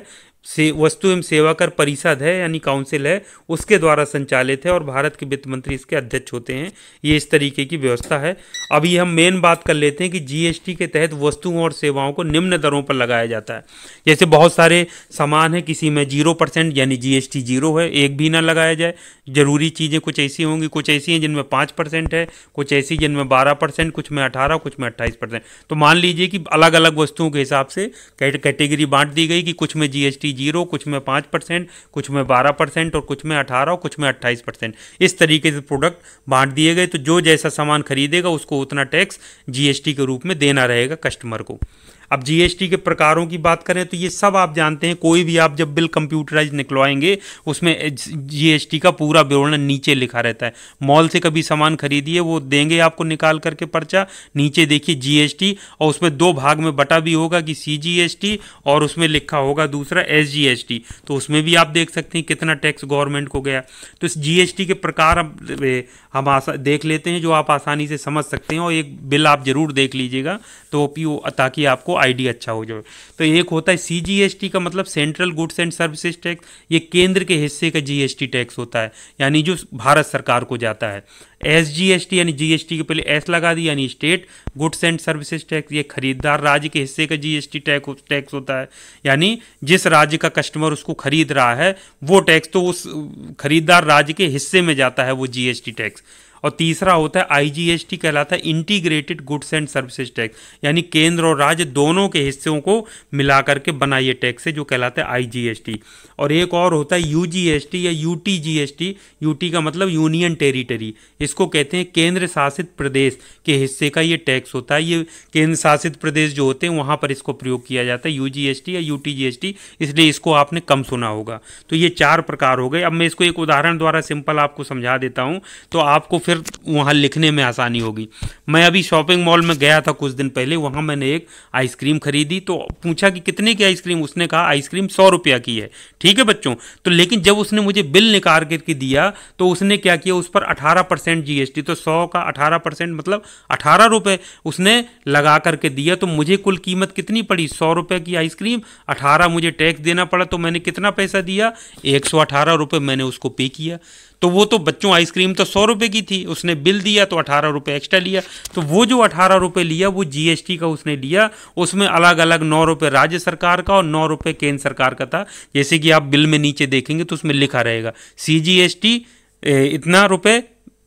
से वस्तु एवं सेवा कर परिषद है यानी काउंसिल है उसके द्वारा संचालित है और भारत के वित्त मंत्री इसके अध्यक्ष होते हैं ये इस तरीके की व्यवस्था है अभी हम मेन बात कर लेते हैं कि जीएसटी के तहत वस्तुओं और सेवाओं को निम्न दरों पर लगाया जाता है जैसे बहुत सारे सामान हैं किसी में जीरो परसेंट यानी जी जीरो है एक भी ना लगाया जाए ज़रूरी चीज़ें कुछ ऐसी होंगी कुछ ऐसी हैं जिनमें पाँच परसेंट है कुछ ऐसी जिनमें बारह परसेंट कुछ में अठारह कुछ में अट्ठाईस परसेंट तो मान लीजिए कि अलग अलग वस्तुओं के हिसाब से कैटेगरी बांट दी गई कि कुछ में जी जीरो कुछ में पाँच परसेंट कुछ में बारह परसेंट और कुछ में अठारह और कुछ में अट्ठाईस परसेंट इस तरीके से प्रोडक्ट बांट दिए गए तो जो जैसा सामान खरीदेगा उसको उतना टैक्स जीएसटी के रूप में देना रहेगा कस्टमर को अब जीएसटी के प्रकारों की बात करें तो ये सब आप जानते हैं कोई भी आप जब बिल कंप्यूटराइज निकलवाएंगे उसमें जीएसटी का पूरा विवरण नीचे लिखा रहता है मॉल से कभी सामान खरीदिए वो देंगे आपको निकाल करके पर्चा नीचे देखिए जीएसटी और उसमें दो भाग में बटा भी होगा कि सी और उसमें लिखा होगा दूसरा एस तो उसमें भी आप देख सकते हैं कितना टैक्स गवर्नमेंट को गया तो इस जीएसटी के प्रकार हम देख लेते हैं जो आप आसानी से समझ सकते हैं और एक बिल आप जरूर देख लीजिएगा तो ताकि आपको आईडी अच्छा हो जाए तो एक होता है सीजीएसटी का मतलब central goods and services tax ये केंद्र के हिस्से का जीएसटी टैक्स होता है यानी जो भारत सरकार को जाता है एस यानी जीएसटी एस के पहले एस लगा दी यानी state goods and services tax ये खरीदार राज्य के हिस्से का जीएसटी टैक्स होता है यानी जिस राज्य का कस्टमर उसको खरीद रहा है वो टैक्स तो उस खरीदार राज्य के हिस्से में जाता है वो जीएसटी टैक्स और तीसरा होता है आईजीएसटी कहलाता है integrated goods and services tax यानी केंद्र और राज्य दोनों के हिस्सों को मिला करके बना ये टैक्स है जो कहलाता है आईजीएसटी और एक और होता है यूजीएसटी या यूटीजीएसटी यूटी का मतलब यूनियन टेरिटरी इसको कहते हैं केंद्र शासित प्रदेश के हिस्से का ये टैक्स होता है ये केंद्र शासित प्रदेश जो होते हैं वहाँ पर इसको प्रयोग किया जाता है यूजीएसटी या यूटीजीएसटी इसलिए इसको आपने कम सुना होगा तो ये चार प्रकार हो गए अब मैं इसको एक उदाहरण द्वारा सिंपल आपको समझा देता हूँ तो आपको फिर फिर वहाँ लिखने में आसानी होगी मैं अभी शॉपिंग मॉल में गया था कुछ दिन पहले वहाँ मैंने एक आइसक्रीम खरीदी तो पूछा कि कितने की आइसक्रीम उसने कहा आइसक्रीम सौ रुपया की है ठीक है बच्चों तो लेकिन जब उसने मुझे बिल निकाल करके दिया तो उसने क्या किया उस पर अठारह परसेंट जी तो सौ का अठारह परसेंट मतलब अठारह रुपये उसने लगा करके दिया तो मुझे कुल कीमत कितनी पड़ी सौ रुपये की आइसक्रीम अठारह मुझे टैक्स देना पड़ा तो मैंने कितना पैसा दिया एक सौ अठारह रुपये मैंने उसको पे किया तो वो तो बच्चों आइसक्रीम तो सौ रुपये की थी उसने बिल दिया तो अठारह रुपये एक्स्ट्रा लिया तो वो जो अठारह रुपये लिया वो जीएसटी का उसने लिया उसमें अलग अलग नौ रुपये राज्य सरकार का और नौ रुपये केंद्र सरकार का था जैसे कि आप बिल में नीचे देखेंगे तो उसमें लिखा रहेगा सी जी एस टी इतना रुपये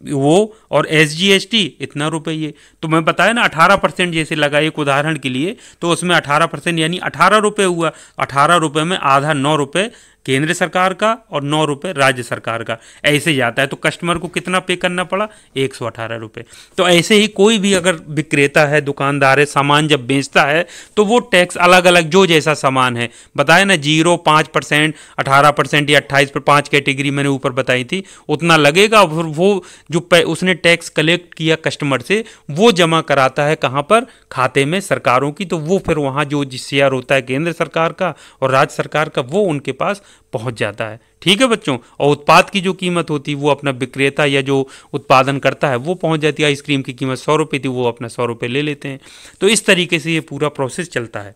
वो और एस जी एस टी इतना रुपये ये तो मैं बताया ना अठारह परसेंट जैसे लगा एक उदाहरण के लिए तो उसमें अठारह परसेंट यानी अठारह रुपये हुआ अठारह रुपये में आधा नौ रुपये केंद्र सरकार का और नौ रुपये राज्य सरकार का ऐसे जाता है तो कस्टमर को कितना पे करना पड़ा एक सौ अठारह रुपये तो ऐसे ही कोई भी अगर विक्रेता है दुकानदार है सामान जब बेचता है तो वो टैक्स अलग अलग जो जैसा सामान है बताए ना जीरो पाँच परसेंट अठारह परसेंट या अट्ठाईस पर पाँच कैटेगरी मैंने ऊपर बताई थी उतना लगेगा और वो जो उसने टैक्स कलेक्ट किया कस्टमर से वो जमा कराता है कहाँ पर खाते में सरकारों की तो वो फिर वहाँ जो शेयर होता है केंद्र सरकार का और राज्य सरकार का वो उनके पास पहुंच जाता है ठीक है बच्चों और उत्पाद की जो कीमत होती है वो अपना विक्रेता या जो उत्पादन करता है वो पहुंच जाती है आइसक्रीम की कीमत सौ रुपये थी वो अपना सौ रुपये ले लेते हैं तो इस तरीके से ये पूरा प्रोसेस चलता है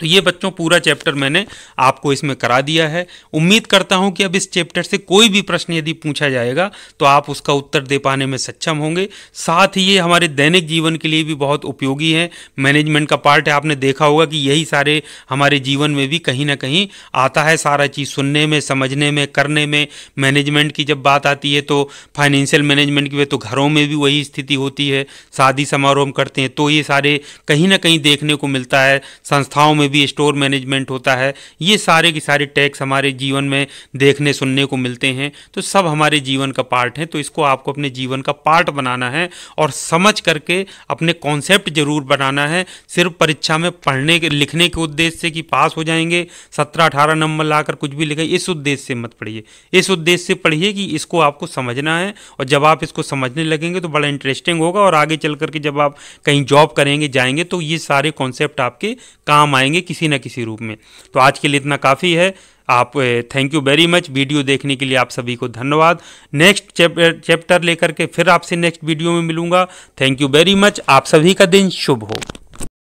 तो ये बच्चों पूरा चैप्टर मैंने आपको इसमें करा दिया है उम्मीद करता हूँ कि अब इस चैप्टर से कोई भी प्रश्न यदि पूछा जाएगा तो आप उसका उत्तर दे पाने में सक्षम होंगे साथ ही ये हमारे दैनिक जीवन के लिए भी बहुत उपयोगी है मैनेजमेंट का पार्ट है आपने देखा होगा कि यही सारे हमारे जीवन में भी कहीं ना कहीं आता है सारा चीज़ सुनने में समझने में करने में मैनेजमेंट की जब बात आती है तो फाइनेंशियल मैनेजमेंट की तो घरों में भी वही स्थिति होती है शादी समारोह करते हैं तो ये सारे कहीं ना कहीं देखने को मिलता है संस्थाओं में भी स्टोर मैनेजमेंट होता है ये सारे के सारे टैक्स हमारे जीवन में देखने सुनने को मिलते हैं तो सब हमारे जीवन का पार्ट है तो इसको आपको अपने जीवन का पार्ट बनाना है और समझ करके अपने कॉन्सेप्ट जरूर बनाना है सिर्फ परीक्षा में पढ़ने के लिखने के उद्देश्य से कि पास हो जाएंगे सत्रह अठारह नंबर लाकर कुछ भी लिखे इस उद्देश्य से मत पढ़िए इस उद्देश्य से पढ़िए कि इसको आपको समझना है और जब आप इसको समझने लगेंगे तो बड़ा इंटरेस्टिंग होगा और आगे चल करके जब आप कहीं जॉब करेंगे जाएंगे तो ये सारे कॉन्सेप्ट आपके काम आएंगे रहेंगे किसी न किसी रूप में तो आज के लिए इतना काफ़ी है आप thank you very much video देखने के लिए आप सभी को धन्यवाद नेक्स्ट चैप्टर लेकर के फिर आपसे नेक्स्ट वीडियो में मिलूंगा थैंक यू वेरी मच आप सभी का दिन शुभ हो